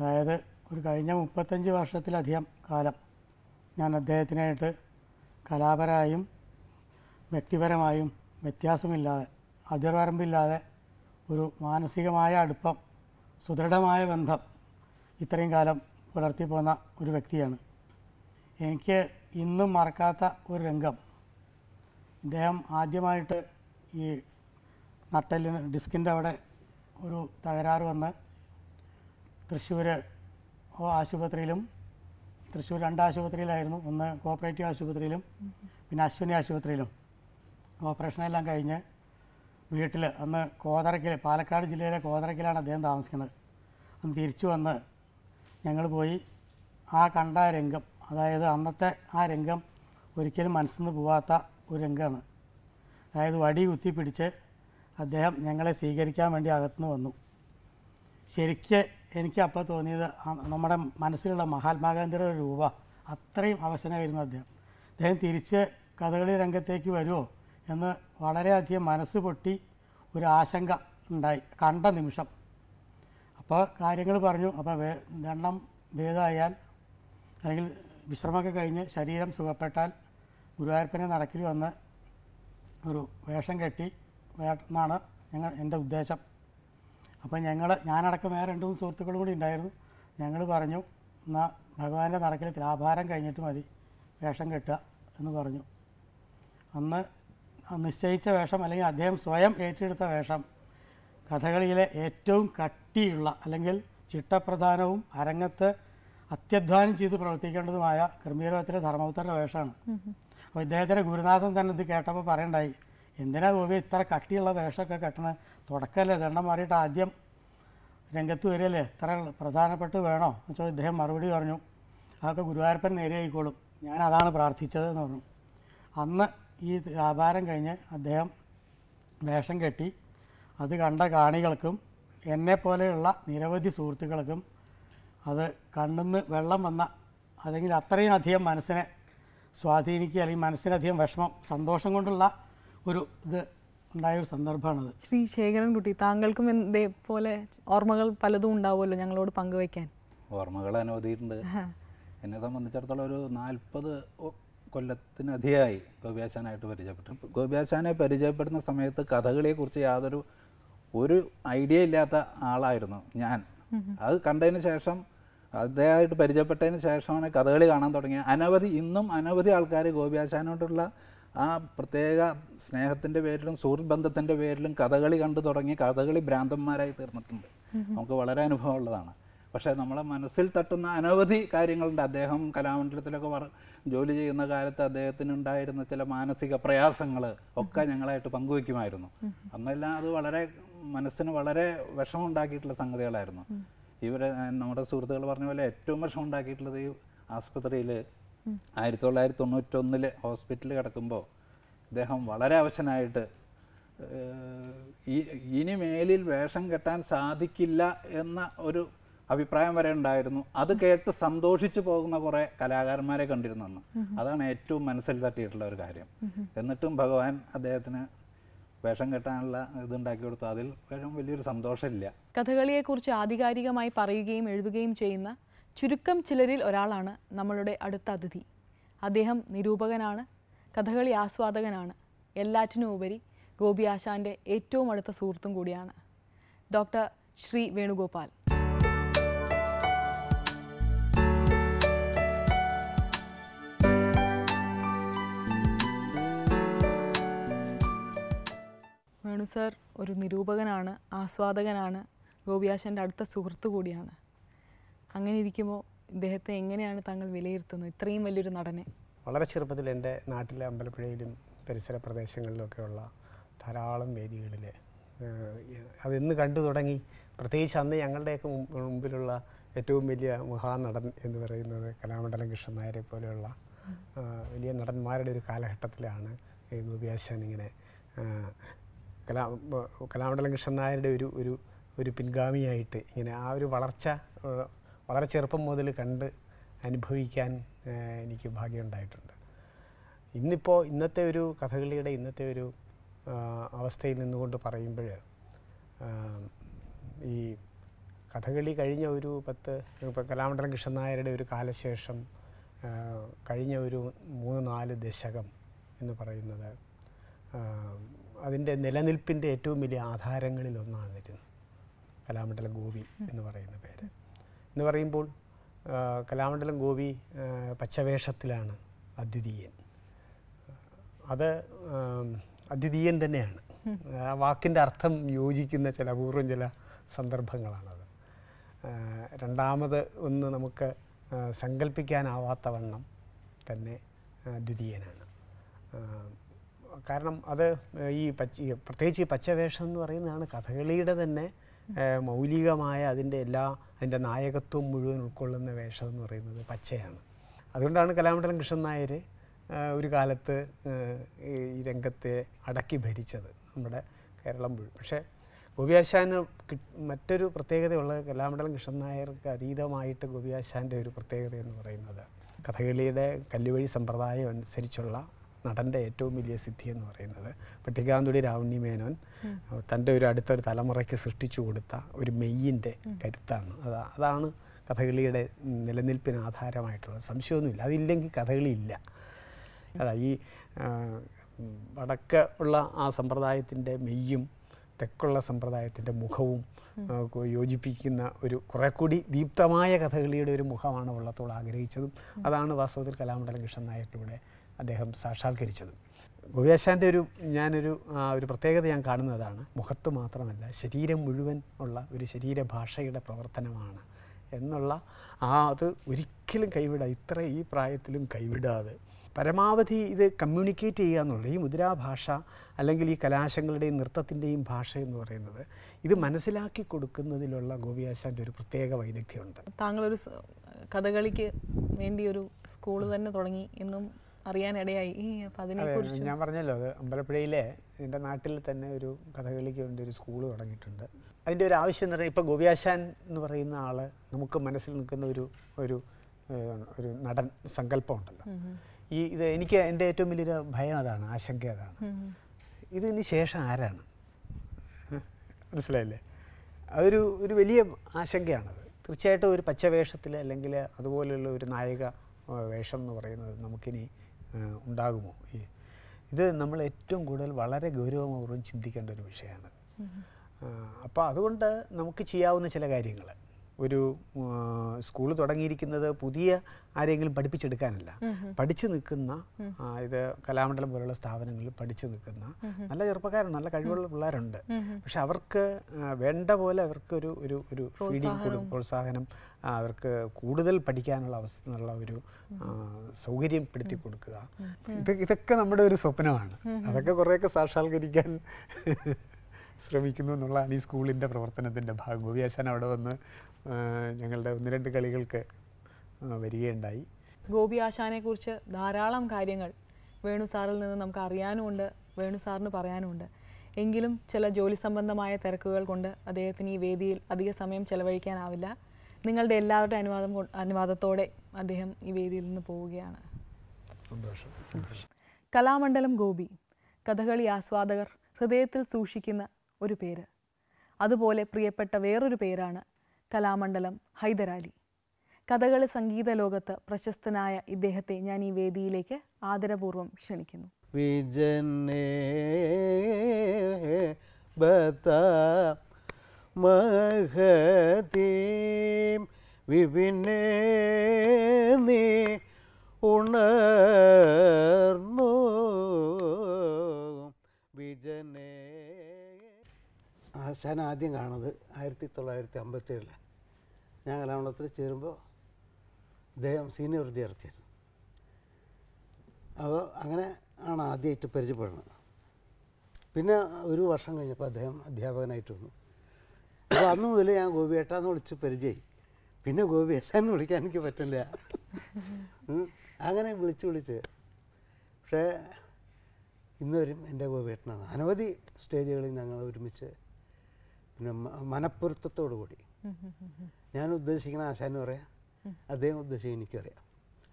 അതായത് ഒരു കഴിഞ്ഞ മുപ്പത്തഞ്ച് വർഷത്തിലധികം കാലം ഞാൻ അദ്ദേഹത്തിനായിട്ട് കലാപരമായും വ്യക്തിപരമായും വ്യത്യാസമില്ലാതെ അതിർവരമ്പില്ലാതെ ഒരു മാനസികമായ അടുപ്പം സുദൃഢമായ ബന്ധം ഇത്രയും കാലം പുലർത്തി പോന്ന ഒരു വ്യക്തിയാണ് എനിക്ക് ഇന്നും മറക്കാത്ത ഒരു രംഗം ഇദ്ദേഹം ആദ്യമായിട്ട് ഈ നട്ടലിന് ഡിസ്കിൻ്റെ അവിടെ ഒരു തകരാറ് വന്ന് തൃശ്ശൂർ ആശുപത്രിയിലും തൃശ്ശൂർ രണ്ട് ആശുപത്രിയിലായിരുന്നു ഒന്ന് കോപ്പറേറ്റീവ് ആശുപത്രിയിലും പിന്നെ അശ്വിനി ആശുപത്രിയിലും ഓപ്പറേഷനെല്ലാം കഴിഞ്ഞ് വീട്ടിൽ അന്ന് കോതറയ്ക്കിൽ പാലക്കാട് ജില്ലയിലെ കോതറയ്ക്കിലാണ് അദ്ദേഹം താമസിക്കുന്നത് അന്ന് തിരിച്ചു വന്ന് ഞങ്ങൾ പോയി ആ കണ്ട രംഗം അതായത് അന്നത്തെ ആ രംഗം ഒരിക്കലും മനസ്സിൽ നിന്ന് പോവാത്ത ഒരു രംഗമാണ് അതായത് വടി കുത്തി പിടിച്ച് അദ്ദേഹം ഞങ്ങളെ സ്വീകരിക്കാൻ വേണ്ടി അകത്തുനിന്ന് വന്നു ശരിക്ക് എനിക്ക് അപ്പോൾ തോന്നിയത് നമ്മുടെ മനസ്സിലുള്ള മഹാത്മാഗാന്ധിയുടെ രൂപ അത്രയും അവശനായിരുന്നു അദ്ദേഹം അദ്ദേഹം തിരിച്ച് കഥകളി രംഗത്തേക്ക് വരുമോ എന്ന് വളരെയധികം മനസ്സ് പൊട്ടി ഒരു ആശങ്ക ഉണ്ടായി കണ്ട നിമിഷം അപ്പോൾ കാര്യങ്ങൾ പറഞ്ഞു അപ്പോൾ വേ ദണ്ണം ഭേദമായാൽ അല്ലെങ്കിൽ വിശ്രമമൊക്കെ കഴിഞ്ഞ് ശരീരം സുഖപ്പെട്ടാൽ ഗുരുവായൂരപ്പനെ നടക്കിൽ വന്ന് ഒരു വേഷം കെട്ടി വേണമെന്നാണ് ഞങ്ങൾ എൻ്റെ ഉദ്ദേശം അപ്പോൾ ഞങ്ങൾ ഞാനടക്കം വേറെ രണ്ട് മൂന്ന് സുഹൃത്തുക്കളും കൂടി ഉണ്ടായിരുന്നു ഞങ്ങൾ പറഞ്ഞു എന്നാൽ ഭഗവാന്റെ നടക്കിൽ ത്രാഭാരം കഴിഞ്ഞിട്ട് മതി വേഷം കെട്ടുക എന്ന് പറഞ്ഞു അന്ന് നിശ്ചയിച്ച വേഷം അല്ലെങ്കിൽ അദ്ദേഹം സ്വയം ഏറ്റെടുത്ത വേഷം കഥകളിയിലെ ഏറ്റവും കട്ടിയുള്ള അല്ലെങ്കിൽ ചിട്ടപ്രധാനവും അരങ്ങത്ത് അത്യധ്വാനം ചെയ്ത് പ്രവർത്തിക്കേണ്ടതുമായ ക്രമീരവത്തിലെ ധർമ്മപുത്രൻ്റെ വേഷമാണ് അപ്പോൾ ഇദ്ദേഹത്തിൻ്റെ ഗുരുനാഥൻ തന്നെ ഇത് കേട്ടപ്പോൾ പറയണ്ടായി എന്തിനാ ഗോപി ഇത്ര കട്ടിയുള്ള വേഷമൊക്കെ കെട്ടണേ തുടക്കമല്ലേ ദണ്ണം മാറിയിട്ട് ആദ്യം രംഗത്ത് വരികയല്ലേ ഇത്ര പ്രധാനപ്പെട്ട് വേണോ എന്ന് വെച്ചാൽ ഇദ്ദേഹം മറുപടി പറഞ്ഞു അതൊക്കെ ഗുരുവായൂരപ്പൻ നേരെയായിക്കോളും ഞാൻ അതാണ് പ്രാർത്ഥിച്ചത് എന്ന് പറഞ്ഞു അന്ന് ഈ വ്യാപാരം കഴിഞ്ഞ് അദ്ദേഹം വേഷം കെട്ടി അത് കണ്ട കാണികൾക്കും എന്നെ പോലെയുള്ള നിരവധി സുഹൃത്തുക്കൾക്കും അത് കണ്ണുന്ന് വെള്ളം വന്ന അല്ലെങ്കിൽ അത്രയും അധികം മനസ്സിനെ സ്വാധീനിക്കുക അല്ലെങ്കിൽ മനസ്സിനധികം വിഷമം സന്തോഷം കൊണ്ടുള്ള ഒരു ഇത് ഉണ്ടായ ഒരു സന്ദർഭമാണത് ശ്രീ ശേഖരൻകുട്ടി താങ്കൾക്കും ഇതേപോലെ ഓർമ്മകൾ പലതും ഉണ്ടാവുമല്ലോ ഞങ്ങളോട് പങ്കുവയ്ക്കാൻ ഓർമ്മകൾ അനുവദിയിട്ടുണ്ട് എന്നെ സംബന്ധിച്ചിടത്തോളം ഒരു നാൽപ്പത് കൊല്ലത്തിനധികമായി ഗോപ്യാശാനായിട്ട് പരിചയപ്പെട്ടു ഗോപ്യാശാനെ പരിചയപ്പെടുന്ന സമയത്ത് കഥകളിയെക്കുറിച്ച് യാതൊരു ഒരു ഐഡിയ ഇല്ലാത്ത ആളായിരുന്നു ഞാൻ അത് കണ്ടതിന് ശേഷം അദ്ദേഹമായിട്ട് പരിചയപ്പെട്ടതിന് ശേഷമാണ് കഥകളി കാണാൻ തുടങ്ങിയത് അനവധി ഇന്നും അനവധി ആൾക്കാർ ഗോപിയാശാനോടുള്ള ആ പ്രത്യേക സ്നേഹത്തിൻ്റെ പേരിലും സുഹൃത്ത് ബന്ധത്തിൻ്റെ പേരിലും കഥകളി കണ്ടു തുടങ്ങി കഥകളി ഭ്രാന്തന്മാരായി തീർന്നിട്ടുണ്ട് നമുക്ക് വളരെ അനുഭവമുള്ളതാണ് പക്ഷേ നമ്മളെ മനസ്സിൽ തട്ടുന്ന അനവധി കാര്യങ്ങളുണ്ട് അദ്ദേഹം കലാമണ്ഡലത്തിലൊക്കെ വർ ജോലി ചെയ്യുന്ന കാലത്ത് അദ്ദേഹത്തിനുണ്ടായിരുന്ന ചില മാനസിക പ്രയാസങ്ങൾ ഒക്കെ ഞങ്ങളായിട്ട് പങ്കുവയ്ക്കുമായിരുന്നു അന്നെല്ലാം അത് വളരെ മനസ്സിന് വളരെ വിഷമുണ്ടാക്കിയിട്ടുള്ള സംഗതികളായിരുന്നു ഇവരെ നമ്മുടെ സുഹൃത്തുക്കൾ പറഞ്ഞ പോലെ ഏറ്റവും വിഷമുണ്ടാക്കിയിട്ടുള്ളത് ഈ ആസ്പത്രിയിൽ ആയിരത്തി തൊള്ളായിരത്തി തൊണ്ണൂറ്റൊന്നിൽ ഹോസ്പിറ്റലിൽ കിടക്കുമ്പോൾ ഇദ്ദേഹം വളരെ അവശനായിട്ട് ഇനി മേലിൽ വേഷം കെട്ടാൻ സാധിക്കില്ല എന്ന ഒരു അഭിപ്രായം വരെ ഉണ്ടായിരുന്നു അത് കേട്ട് സന്തോഷിച്ചു പോകുന്ന കുറേ കലാകാരന്മാരെ കണ്ടിരുന്നു അന്ന് അതാണ് ഏറ്റവും മനസ്സിൽ തട്ടിയിട്ടുള്ള ഒരു കാര്യം എന്നിട്ടും ഭഗവാൻ അദ്ദേഹത്തിന് വേഷം കെട്ടാനുള്ള ഇതുണ്ടാക്കി കൊടുത്തു അതിൽ വേഷം വലിയൊരു സന്തോഷമില്ല കഥകളിയെക്കുറിച്ച് ആധികാരികമായി പറയുകയും എഴുതുകയും ചെയ്യുന്ന ചുരുക്കം ചിലരിൽ ഒരാളാണ് നമ്മളുടെ അടുത്ത അതിഥി അദ്ദേഹം നിരൂപകനാണ് കഥകളി ആസ്വാദകനാണ് ഉപരി ഗോപി ആശാൻ്റെ ഏറ്റവും അടുത്ത സുഹൃത്തും കൂടിയാണ് ഡോക്ടർ ശ്രീ വേണുഗോപാൽ വേണു സാർ ഒരു നിരൂപകനാണ് ആസ്വാദകനാണ് ഗോപിയാശൻ്റെ അടുത്ത സുഹൃത്തു കൂടിയാണ് അങ്ങനെ ഇരിക്കുമ്പോൾ ഇദ്ദേഹത്തെ എങ്ങനെയാണ് താങ്കൾ വിലയിരുത്തുന്നത് ഇത്രയും വലിയൊരു നടനെ വളരെ ചെറുപ്പത്തിൽ എൻ്റെ നാട്ടിലെ അമ്പലപ്പുഴയിലും പരിസര പ്രദേശങ്ങളിലൊക്കെയുള്ള ധാരാളം വേദികളിൽ അതെന്ന് കണ്ടു തുടങ്ങി പ്രത്യേകിച്ച് അന്ന് ഞങ്ങളുടെയൊക്കെ മുമ്പിലുള്ള ഏറ്റവും വലിയ മഹാനടൻ എന്ന് പറയുന്നത് കലാമണ്ഡലം കൃഷ്ണൻ നായരെ പോലെയുള്ള വലിയ നടന്മാരുടെ ഒരു കാലഘട്ടത്തിലാണ് ഗോപിയാശാൻ ഇങ്ങനെ കലാ കലാമണ്ഡലം കൃഷ്ണൻ നായരുടെ ഒരു ഒരു ഒരു പിൻഗാമിയായിട്ട് ഇങ്ങനെ ആ ഒരു വളർച്ച വളരെ ചെറുപ്പം മുതൽ കണ്ട് അനുഭവിക്കാൻ എനിക്ക് ഭാഗ്യമുണ്ടായിട്ടുണ്ട് ഇന്നിപ്പോൾ ഇന്നത്തെ ഒരു കഥകളിയുടെ ഇന്നത്തെ ഒരു അവസ്ഥയിൽ നിന്നുകൊണ്ട് പറയുമ്പോൾ ഈ കഥകളി കഴിഞ്ഞ ഒരു പത്ത് ഇപ്പോൾ കലാമണ്ഡലം കൃഷ്ണൻ നായരുടെ ഒരു കാലശേഷം കഴിഞ്ഞ ഒരു മൂന്ന് നാല് ദശകം എന്ന് പറയുന്നത് അതിൻ്റെ നിലനിൽപ്പിൻ്റെ ഏറ്റവും വലിയ ആധാരങ്ങളിലൊന്നാണ് കലാമണ്ഡലം ഗോപി എന്ന് പറയുന്ന പേര് എന്ന് പറയുമ്പോൾ കലാമണ്ഡലം ഗോപി പച്ചവേഷത്തിലാണ് അദ്വിതീയൻ അത് അദ്വിതീയൻ തന്നെയാണ് ആ വാക്കിൻ്റെ അർത്ഥം യോജിക്കുന്ന ചില അപൂർവം ചില സന്ദർഭങ്ങളാണത് രണ്ടാമത് ഒന്ന് നമുക്ക് സങ്കല്പിക്കാനാവാത്ത വണ്ണം തന്നെ ദ്വിതീയനാണ് കാരണം അത് ഈ പച്ച പ്രത്യേകിച്ച് ഈ പച്ചവേഷം എന്ന് പറയുന്നതാണ് കഥകളിയുടെ തന്നെ മൗലികമായ അതിൻ്റെ എല്ലാ അതിൻ്റെ നായകത്വം മുഴുവൻ ഉൾക്കൊള്ളുന്ന വേഷം എന്ന് പറയുന്നത് പച്ചയാണ് അതുകൊണ്ടാണ് കലാമണ്ഡലം കൃഷ്ണൻ നായർ ഒരു കാലത്ത് ഈ രംഗത്തെ അടക്കി ഭരിച്ചത് നമ്മുടെ കേരളം മുഴുവൻ പക്ഷേ ഗോപിയാശാന് മറ്റൊരു പ്രത്യേകതയുള്ളത് കലാമണ്ഡലം കൃഷ്ണൻ നായർക്ക് അതീതമായിട്ട് ഗോപിയാശാൻ്റെ ഒരു പ്രത്യേകത എന്ന് പറയുന്നത് കഥകളിയുടെ കല്ലുവഴി സമ്പ്രദായം അനുസരിച്ചുള്ള നടൻ്റെ ഏറ്റവും വലിയ സിദ്ധി എന്ന് പറയുന്നത് പട്ടികാന്തുടി രാവണി മേനോൻ തൻ്റെ ഒരു അടുത്തൊരു തലമുറയ്ക്ക് സൃഷ്ടിച്ചു കൊടുത്ത ഒരു മെയ്യിൻ്റെ കരുത്താണ് അത് അതാണ് കഥകളിയുടെ നിലനിൽപ്പിന് ആധാരമായിട്ടുള്ളത് സംശയമൊന്നുമില്ല അതില്ലെങ്കിൽ കഥകളി ഇല്ല അതാ ഈ വടക്ക് ഉള്ള ആ സമ്പ്രദായത്തിൻ്റെ മെയ്യും തെക്കുള്ള സമ്പ്രദായത്തിൻ്റെ മുഖവും യോജിപ്പിക്കുന്ന ഒരു കുറെ കൂടി ദീപ്തമായ കഥകളിയുടെ ഒരു മുഖമാണ് വള്ളത്തോൾ ആഗ്രഹിച്ചതും അതാണ് വാസ്തവത്തിൽ കലാമണ്ഡലം കൃഷ്ണൻ നായരിലൂടെ അദ്ദേഹം സാക്ഷാത്കരിച്ചത് ഗോപിയാശാൻ്റെ ഒരു ഞാനൊരു ഒരു പ്രത്യേകത ഞാൻ കാണുന്നതാണ് മുഖത്ത് മാത്രമല്ല ശരീരം മുഴുവൻ ഉള്ള ഒരു ശരീരഭാഷയുടെ പ്രവർത്തനമാണ് എന്നുള്ള ആ അത് ഒരിക്കലും കൈവിടാ ഇത്ര ഈ പ്രായത്തിലും കൈവിടാതെ പരമാവധി ഇത് കമ്മ്യൂണിക്കേറ്റ് ചെയ്യുക എന്നുള്ളത് ഈ മുദ്രാഭാഷ അല്ലെങ്കിൽ ഈ കലാശങ്ങളുടെയും നൃത്തത്തിൻ്റെയും ഭാഷ എന്ന് പറയുന്നത് ഇത് മനസ്സിലാക്കി കൊടുക്കുന്നതിലുള്ള ഗോപിയാശാൻ്റെ ഒരു പ്രത്യേക വൈദഗ്ധ്യമുണ്ട് താങ്കളൊരു കഥകളിക്ക് വേണ്ടി ഒരു സ്കൂൾ തന്നെ തുടങ്ങി എന്നും അറിയാനിടയായി അപ്പം അതിനെക്കുറിച്ച് ഞാൻ പറഞ്ഞല്ലോ അത് അമ്പലപ്പുഴയിലെ എൻ്റെ നാട്ടിൽ തന്നെ ഒരു കഥകളിക്ക് വേണ്ടി ഒരു സ്കൂൾ തുടങ്ങിയിട്ടുണ്ട് അതിൻ്റെ ഒരു ആവശ്യം എന്ന് പറയുന്നത് ഇപ്പോൾ ഗോപിയാശാൻ എന്ന് പറയുന്ന ആൾ നമുക്ക് മനസ്സിൽ നിൽക്കുന്ന ഒരു ഒരു ഒരു നടൻ സങ്കല്പമുണ്ടല്ലോ ഈ ഇത് എനിക്ക് എൻ്റെ ഏറ്റവും വലിയൊരു ഭയം അതാണ് ആശങ്ക അതാണ് ഇതിന് ശേഷം ആരാണ് മനസ്സിലായില്ലേ അതൊരു ഒരു വലിയ ആശങ്കയാണത് തീർച്ചയായിട്ടും ഒരു പച്ചവേഷത്തിൽ അല്ലെങ്കിൽ അതുപോലെയുള്ള ഒരു നായിക വേഷം എന്ന് പറയുന്നത് നമുക്കിനി ഉണ്ടാകുമോ ഈ ഇത് നമ്മൾ ഏറ്റവും കൂടുതൽ വളരെ ഗൗരവപൂർവ്വം ചിന്തിക്കേണ്ട ഒരു വിഷയമാണ് അപ്പോൾ അതുകൊണ്ട് നമുക്ക് ചെയ്യാവുന്ന ചില കാര്യങ്ങൾ ഒരു സ്കൂൾ തുടങ്ങിയിരിക്കുന്നത് പുതിയ ആരെങ്കിലും പഠിപ്പിച്ചെടുക്കാനല്ല പഠിച്ചു നിൽക്കുന്ന ഇത് കലാമണ്ഡലം പോലുള്ള സ്ഥാപനങ്ങളിൽ പഠിച്ചു നിൽക്കുന്ന നല്ല ചെറുപ്പക്കാരുണ്ട് നല്ല കഴിവുള്ള പിള്ളേരുണ്ട് പക്ഷെ അവർക്ക് വേണ്ട പോലെ അവർക്ക് ഒരു ഒരു ഒരു ഫീഡിങ് പ്രോത്സാഹനം അവർക്ക് കൂടുതൽ പഠിക്കാനുള്ള എന്നുള്ള ഒരു സൗകര്യം പെടുത്തി കൊടുക്കുക ഇത് ഇതൊക്കെ നമ്മുടെ ഒരു സ്വപ്നമാണ് അതൊക്കെ കുറേയൊക്കെ സാക്ഷാത്കരിക്കാൻ ശ്രമിക്കുന്നു എന്നുള്ളതാണ് ഈ സ്കൂളിൻ്റെ പ്രവർത്തനത്തിൻ്റെ ഭാഗം ഗോപിയാശാൻ അവിടെ വന്ന് ഞങ്ങളുടെ ഒന്ന് രണ്ട് കളികൾക്ക് വരികയുണ്ടായി ഗോപി ആശാനെ കുറിച്ച് ധാരാളം കാര്യങ്ങൾ വേണു സാറിൽ നിന്ന് നമുക്ക് അറിയാനുമുണ്ട് വേണു സാറിന് പറയാനുമുണ്ട് എങ്കിലും ചില ജോലി സംബന്ധമായ തിരക്കുകൾ കൊണ്ട് അദ്ദേഹത്തിന് ഈ വേദിയിൽ അധിക സമയം ചെലവഴിക്കാനാവില്ല നിങ്ങളുടെ എല്ലാവരുടെ അനുവാദം അനുവാദത്തോടെ അദ്ദേഹം ഈ വേദിയിൽ നിന്ന് പോവുകയാണ് കലാമണ്ഡലം ഗോപി കഥകളി ആസ്വാദകർ ഹൃദയത്തിൽ സൂക്ഷിക്കുന്ന ഒരു പേര് അതുപോലെ പ്രിയപ്പെട്ട വേറൊരു പേരാണ് കലാമണ്ഡലം ഹൈദരാലി കഥകളി സംഗീത ലോകത്ത് പ്രശസ്തനായ ഇദ്ദേഹത്തെ ഞാൻ ഈ വേദിയിലേക്ക് ആദരപൂർവ്വം ക്ഷണിക്കുന്നു വിജനേ ബതാ നീ ആദ്യം കാണുന്നത് ആയിരത്തി തൊള്ളായിരത്തി അമ്പത്തേഴിലാണ് ഞാൻ കലാമണ്ഡലത്തിൽ ചേരുമ്പോൾ അദ്ദേഹം സീനിയർ വിദ്യാർത്ഥിയായിരുന്നു അപ്പോൾ അങ്ങനെ ആണ് ആദ്യമായിട്ട് പരിചയപ്പെടുന്നത് പിന്നെ ഒരു വർഷം കഴിഞ്ഞപ്പോൾ അദ്ദേഹം അധ്യാപകനായിട്ട് വന്നു അപ്പോൾ അന്ന് മുതൽ ഞാൻ ഗോപിയേട്ടാന്ന് വിളിച്ച് പരിചയമായി പിന്നെ എന്ന് വിളിക്കാൻ എനിക്ക് പറ്റില്ല അങ്ങനെ വിളിച്ച് വിളിച്ച് പക്ഷേ ഇന്നുവരും എൻ്റെ ഗോപിയേട്ടനാണ് അനവധി സ്റ്റേജുകളിൽ ഞങ്ങൾ ഒരുമിച്ച് പിന്നെ മനപ്പൊരുത്തത്തോടു കൂടി ഞാൻ ഉദ്ദേശിക്കുന്ന ആശാനും പറയാം അദ്ദേഹം ഉദ്ദേശിക്കുന്ന എനിക്കറിയാം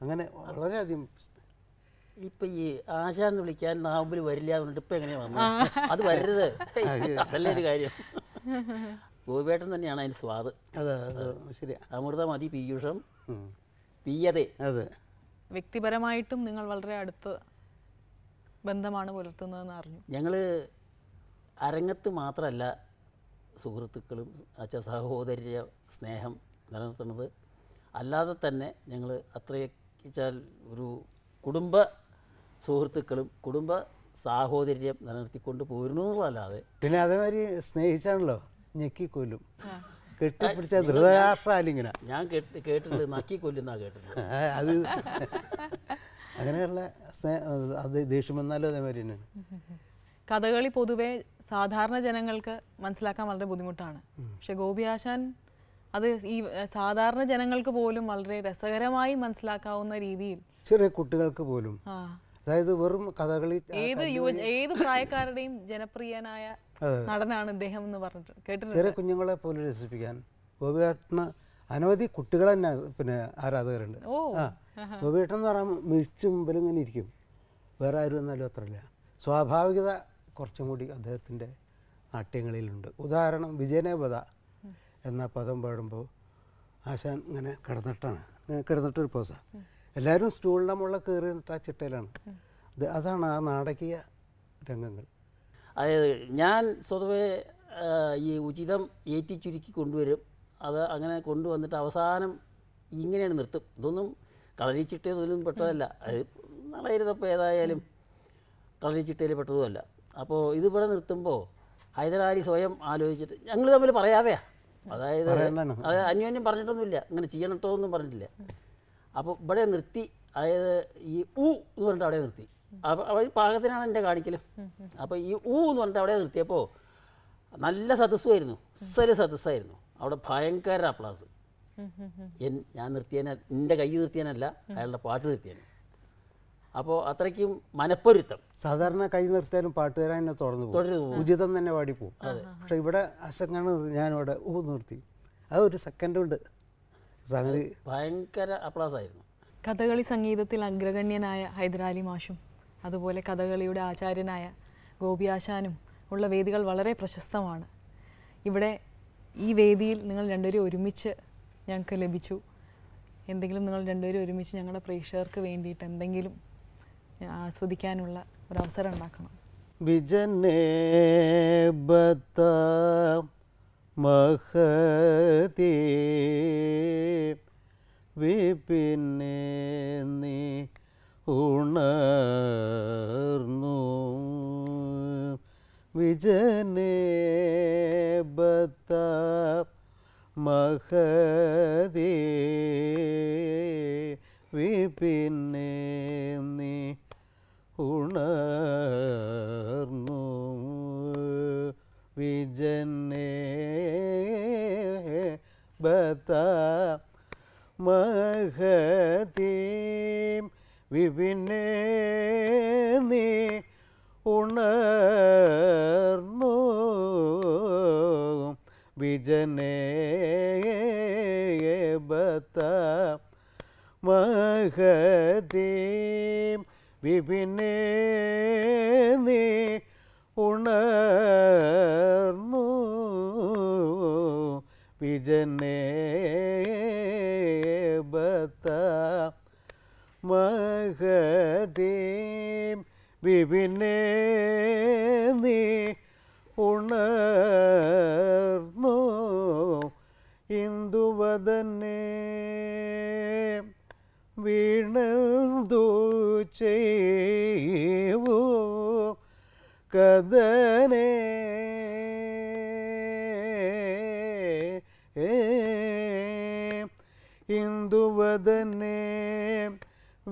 അങ്ങനെ വളരെയധികം ഇപ്പൊ ഈ ആശാന്ന് വിളിക്കാൻ നാവുമ്പിൽ വരില്ല എന്നുണ്ട് ഇപ്പൊ എങ്ങനെയാ അത് വരരുത് അതല്ലേ ഒരു കാര്യം ഗോപിയേട്ടൻ തന്നെയാണ് അതിന് സ്വാദ് ശരി അമൃത മതി പീയൂഷം പീയതേ അതെ വ്യക്തിപരമായിട്ടും നിങ്ങൾ വളരെ അടുത്ത് ബന്ധമാണ് പുലർത്തുന്നതെന്ന് അറിഞ്ഞു ഞങ്ങൾ അരങ്ങത്ത് മാത്രമല്ല സുഹൃത്തുക്കളും അച്ഛ സഹോദര്യ സ്നേഹം നിലനിർത്തുന്നത് അല്ലാതെ തന്നെ ഞങ്ങൾ അത്രയെച്ചാൽ ഒരു കുടുംബ സുഹൃത്തുക്കളും കുടുംബ സാഹോദര്യം നിലനിർത്തിക്കൊണ്ട് പോരുന്നു പിന്നെ അതേമാതിരി സ്നേഹിച്ചാണല്ലോ ഞെക്കിക്കൊല്ലും കെട്ടിപ്പിടിച്ച ധൃതരാഷ്ട്രാലിങ്ങനെ ഞാൻ കേട്ട് കേട്ടിട്ടുണ്ട് നക്കി കൊല്ലുന്ന കേട്ടിട്ടുണ്ട് അത് അങ്ങനെയുള്ള സ്നേഹം അത് ദേഷ്യം വന്നാലും അതേമാതിരി തന്നെയാണ് കഥകളി പൊതുവേ സാധാരണ ജനങ്ങൾക്ക് മനസ്സിലാക്കാൻ വളരെ ബുദ്ധിമുട്ടാണ് പക്ഷെ ആശാൻ അത് ഈ സാധാരണ ജനങ്ങൾക്ക് പോലും വളരെ രസകരമായി മനസ്സിലാക്കാവുന്ന രീതിയിൽ ചെറിയ കുട്ടികൾക്ക് പോലും അതായത് വെറും കഥകളി ഏത് ഏത് പ്രായക്കാരുടെയും ജനപ്രിയനായ നടനാണ് ഇദ്ദേഹം എന്ന് പറഞ്ഞിട്ട് കേട്ടിട്ടുണ്ട് ചെറിയ കുഞ്ഞുങ്ങളെ പോലും രസിപ്പിക്കാൻ ഗോപിയാട്ടന് അനവധി കുട്ടികൾ തന്നെ പിന്നെ ആരാധകരുണ്ട് ഗോപിയാട്ടൻ എന്ന് പറയുമ്പോൾ മിഴിച്ച് മുമ്പിൽ ഇങ്ങനെ ഇരിക്കും വേറെ ആരും എന്നാലും അത്രയില്ല സ്വാഭാവികത കുറച്ചും കൂടി അദ്ദേഹത്തിൻ്റെ നാട്യങ്ങളിലുണ്ട് ഉദാഹരണം വിജയനേപത എന്ന പദം പാടുമ്പോൾ ആശാൻ ഇങ്ങനെ കിടന്നിട്ടാണ് ഇങ്ങനെ കിടന്നിട്ടൊരു പോസ എല്ലാവരും സ്റ്റൂളിൻ്റെ മുകളിൽ കയറിയിട്ട് ആ ചിട്ടയിലാണ് ഇത് അതാണ് ആ നാടകീയ രംഗങ്ങൾ അതായത് ഞാൻ സ്വതവേ ഈ ഉചിതം ഏറ്റി ചുരുക്കി കൊണ്ടുവരും അത് അങ്ങനെ കൊണ്ടുവന്നിട്ട് അവസാനം ഇങ്ങനെയാണ് നിർത്തും ഇതൊന്നും കളരിച്ചിട്ടതൊന്നും പെട്ടതല്ല അത് നളയിരുന്നപ്പോൾ ഏതായാലും കളരിച്ചിട്ടയിൽ പെട്ടതുമല്ല അപ്പോൾ ഇത് ഇവിടെ നിർത്തുമ്പോൾ ഹൈദരാലി സ്വയം ആലോചിച്ചിട്ട് ഞങ്ങൾ തമ്മിൽ പറയാതെയാ അതായത് അതായത് അന്യോന്യം പറഞ്ഞിട്ടൊന്നുമില്ല അങ്ങനെ ചെയ്യണട്ടോ ഒന്നും പറഞ്ഞിട്ടില്ല അപ്പോൾ ഇവിടെ നിർത്തി അതായത് ഈ ഊ എന്ന് പറഞ്ഞിട്ട് അവിടെ നിർത്തി അപ്പോൾ അവർ പാകത്തിനാണ് എൻ്റെ കാണിക്കലും അപ്പോൾ ഈ ഊ എന്ന് പറഞ്ഞിട്ട് അവിടെ നിർത്തിയപ്പോൾ നല്ല സദസ്സുമായിരുന്നു സൊരു സദസ്സായിരുന്നു അവിടെ ഭയങ്കര അപ്ലാസ് ഞാൻ നിർത്തിയതിനാൽ എൻ്റെ കൈ നിർത്തിയനല്ല അയാളുടെ പാട്ട് നിർത്തിയാണ് അപ്പോൾ അത്രയ്ക്കും മനപ്പൊരുത്തം സാധാരണ കൈ നിർത്തിയാലും പാട്ടുകാരൻ എന്നെ തുറന്നു പോകും ഉചിതം തന്നെ പാടി പോകും പക്ഷെ ഇവിടെ ഞാൻ ഞാനിവിടെ ഊ നിർത്തി അത് ഒരു സെക്കൻഡ് ഉണ്ട് സംഗതി ഭയങ്കര അപ്ലാസ് ആയിരുന്നു കഥകളി സംഗീതത്തിൽ അഗ്രഗണ്യനായ ഹൈദരാലി മാഷും അതുപോലെ കഥകളിയുടെ ആചാര്യനായ ഗോപി ആശാനും ഉള്ള വേദികൾ വളരെ പ്രശസ്തമാണ് ഇവിടെ ഈ വേദിയിൽ നിങ്ങൾ രണ്ടുപേരും ഒരുമിച്ച് ഞങ്ങൾക്ക് ലഭിച്ചു എന്തെങ്കിലും നിങ്ങൾ രണ്ടുപേരും ഒരുമിച്ച് ഞങ്ങളുടെ പ്രേക്ഷകർക്ക് വേണ്ടിയിട്ട് എന്തെങ്കിലും ആസ്വദിക്കാനുള്ള ഒരവസരം ഉണ്ടാക്കണം വിജനേ ബത്ത മഹതി വിപിന്നെ നീ ഉണർന്നു വിജനേ ബത്ത മഹതി വിപിന്നെ നീ உணர்னோ விஜனே பதா மகதீம் விபினே நீ ഉണർന്നു വിജനേബത്ത മഹദീം വിപിനേ ഉണർന്നു വിജനേ ബത്ത മഹദീം വിപിനേ ഉണർന്നു ഇന്ദുവദനേ വീണു ചെയ്യൂ കഥനേ ഇന്ദുവദനെ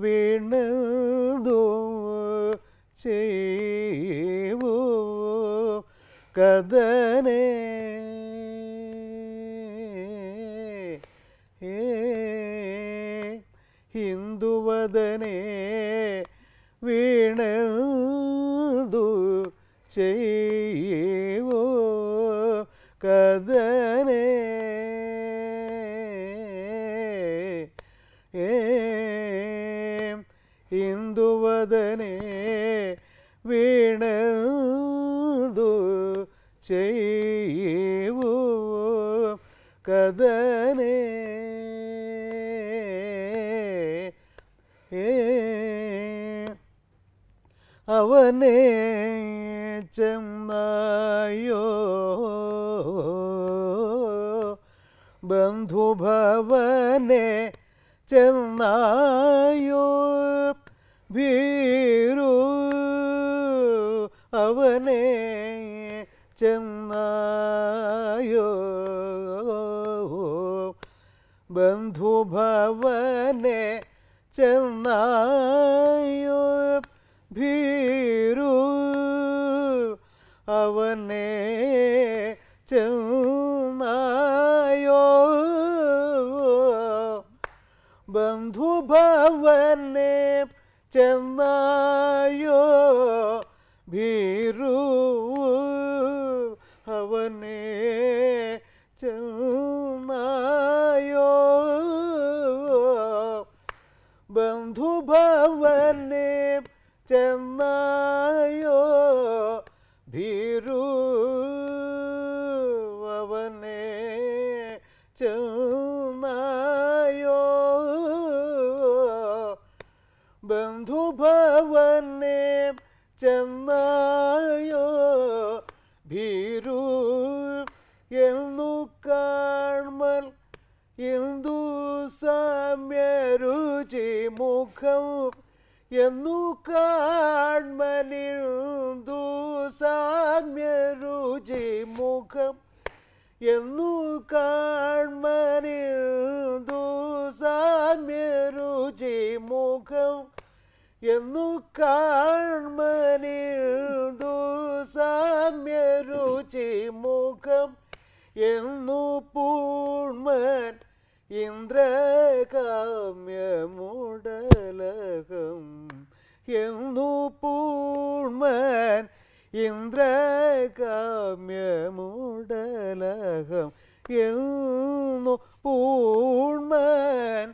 വീണതോ ചെയ്യൂ കഥനേ ചെയ്യോ കഥനേ ഇന്ദുവദനേ വീണതു ചെയ്യോ കഥനേ അവനേ ചെന്നയോ ബന്ധുഭവനെ ചെന്നായോ ഭീരു അവനെ ചെന്നായോ ബന്ധുഭവനെ ചെന്നാ ಚೆನ್ನಯೋ ಬೀರು ചെന്നായോ ഭീരു എന്നു കാൺമൽ ഇന്ദു സാമ്യരുചി മുഖം എന്നു കാൺമലിന്ദു സാമ്യരുചി മുഖം എന്നു കാൺമലിന്ദു സാമ്യരുചി മുഖം എന്നു കാൺമനിൽ ദുസാമ്യരുചി മുഖം എന്നു പൂൺമൻ ഇന്ദ്രകാമ്യമുടലകം എന്നു പൂൺമൻ ഇന്ദ്രകാമ്യമുടലകം എന്നു പൂൺമൻ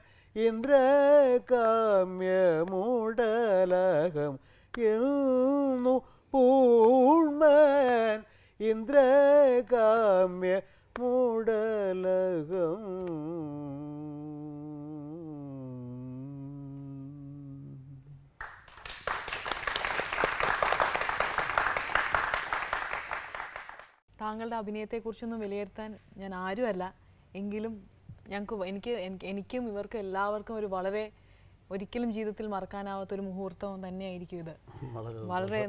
ഇന്ദ്രകാമ്യമുടലകം എന്നു പൂൺമൻ ഇന്ദ്രകാമ്യ മൂടലകം താങ്കളുടെ അഭിനയത്തെക്കുറിച്ചൊന്നും വിലയിരുത്താൻ ഞാൻ ആരുമല്ല എങ്കിലും ഞങ്ങൾക്ക് എനിക്ക് എനിക്കും ഇവർക്കും എല്ലാവർക്കും ഒരു വളരെ ഒരിക്കലും ജീവിതത്തിൽ മറക്കാനാവാത്ത ഒരു മുഹൂർത്തം തന്നെയായിരിക്കും ഇത് വളരെ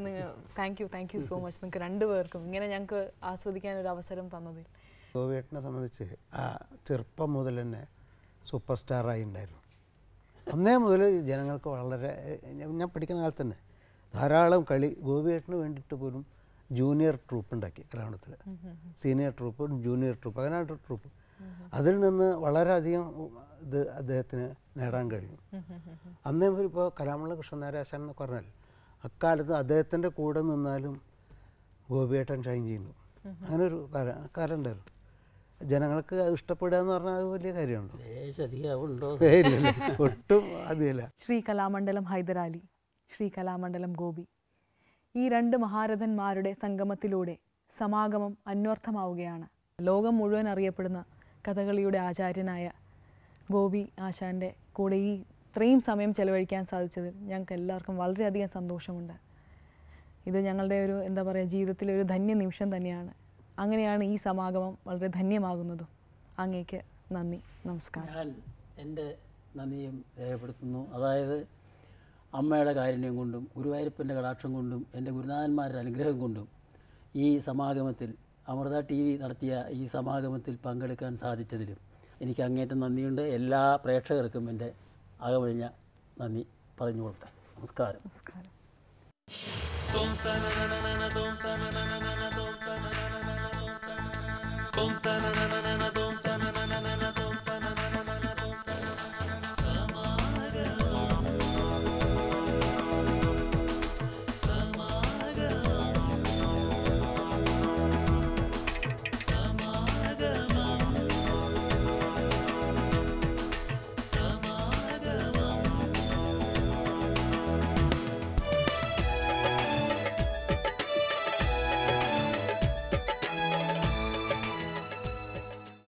thank you thank you so much നിങ്ങൾക്ക് രണ്ടുപേർക്കും ഇങ്ങനെ ഞങ്ങൾക്ക് ആസ്വദിക്കാൻ ഒരു അവസരം തന്നതിൽ ഗോവിയേട്ടനെ സംബന്ധിച്ച് ആ ചെറുപ്പം മുതൽ തന്നെ സൂപ്പർ സ്റ്റാറായി ഉണ്ടായിരുന്നു അന്നേ മുതൽ ജനങ്ങൾക്ക് വളരെ ഞാൻ പഠിക്കുന്ന കാലത്ത് തന്നെ ധാരാളം കളി ഗോപിയേട്ടന് വേണ്ടിയിട്ട് പോലും ജൂനിയർ ട്രൂപ്പ് ഉണ്ടാക്കി ഗ്രാമത്തിൽ സീനിയർ ട്രൂപ്പ് ജൂനിയർ ട്രൂപ്പ് അതിനായിട്ട് ട്രൂപ്പ് അതിൽ നിന്ന് വളരെയധികം ഇത് അദ്ദേഹത്തിന് നേടാൻ കഴിയും അന്നേ ഇപ്പോൾ കലാമുള്ള കൃഷ്ണനാരാശാൻ എന്ന് പറഞ്ഞാൽ അക്കാലത്ത് അദ്ദേഹത്തിൻ്റെ കൂടെ നിന്നാലും ഗോപിയേട്ടൻ ഷൈൻ ചെയ്യുന്നു അങ്ങനൊരു കാലം ഉണ്ടായിരുന്നു ജനങ്ങൾക്ക് അത് ഇഷ്ടപ്പെടുക എന്ന് പറഞ്ഞാൽ അത് വലിയ കാര്യമാണ് ഒട്ടും അതില്ല ശ്രീ കലാമണ്ഡലം ഹൈദരാലി ശ്രീ കലാമണ്ഡലം ഗോപി ഈ രണ്ട് മഹാരഥന്മാരുടെ സംഗമത്തിലൂടെ സമാഗമം അന്വർത്ഥമാവുകയാണ് ലോകം മുഴുവൻ അറിയപ്പെടുന്ന കഥകളിയുടെ ആചാര്യനായ ഗോപി ആശാൻ്റെ കൂടെ ഈ ഇത്രയും സമയം ചെലവഴിക്കാൻ സാധിച്ചതിൽ ഞങ്ങൾക്ക് എല്ലാവർക്കും വളരെയധികം സന്തോഷമുണ്ട് ഇത് ഞങ്ങളുടെ ഒരു എന്താ പറയുക ജീവിതത്തിലെ ഒരു ധന്യ നിമിഷം തന്നെയാണ് അങ്ങനെയാണ് ഈ സമാഗമം വളരെ ധന്യമാകുന്നതും അങ്ങേക്ക് നന്ദി നമസ്കാരം ഞാൻ എൻ്റെ നന്ദിയും രേഖപ്പെടുത്തുന്നു അതായത് അമ്മയുടെ കാരുണ്യം കൊണ്ടും ഗുരുവായൂരപ്പൻ്റെ കടാക്ഷം കൊണ്ടും എൻ്റെ ഗുരുനാഥന്മാരുടെ അനുഗ്രഹം കൊണ്ടും ഈ സമാഗമത്തിൽ അമൃത ടി വി നടത്തിയ ഈ സമാഗമത്തിൽ പങ്കെടുക്കാൻ സാധിച്ചതിലും എനിക്ക് അങ്ങേറ്റം നന്ദിയുണ്ട് എല്ലാ പ്രേക്ഷകർക്കും എൻ്റെ അകമഴിഞ്ഞ നന്ദി പറഞ്ഞു പറഞ്ഞുകൊള്ളട്ടെ നമസ്കാരം നമസ്കാരം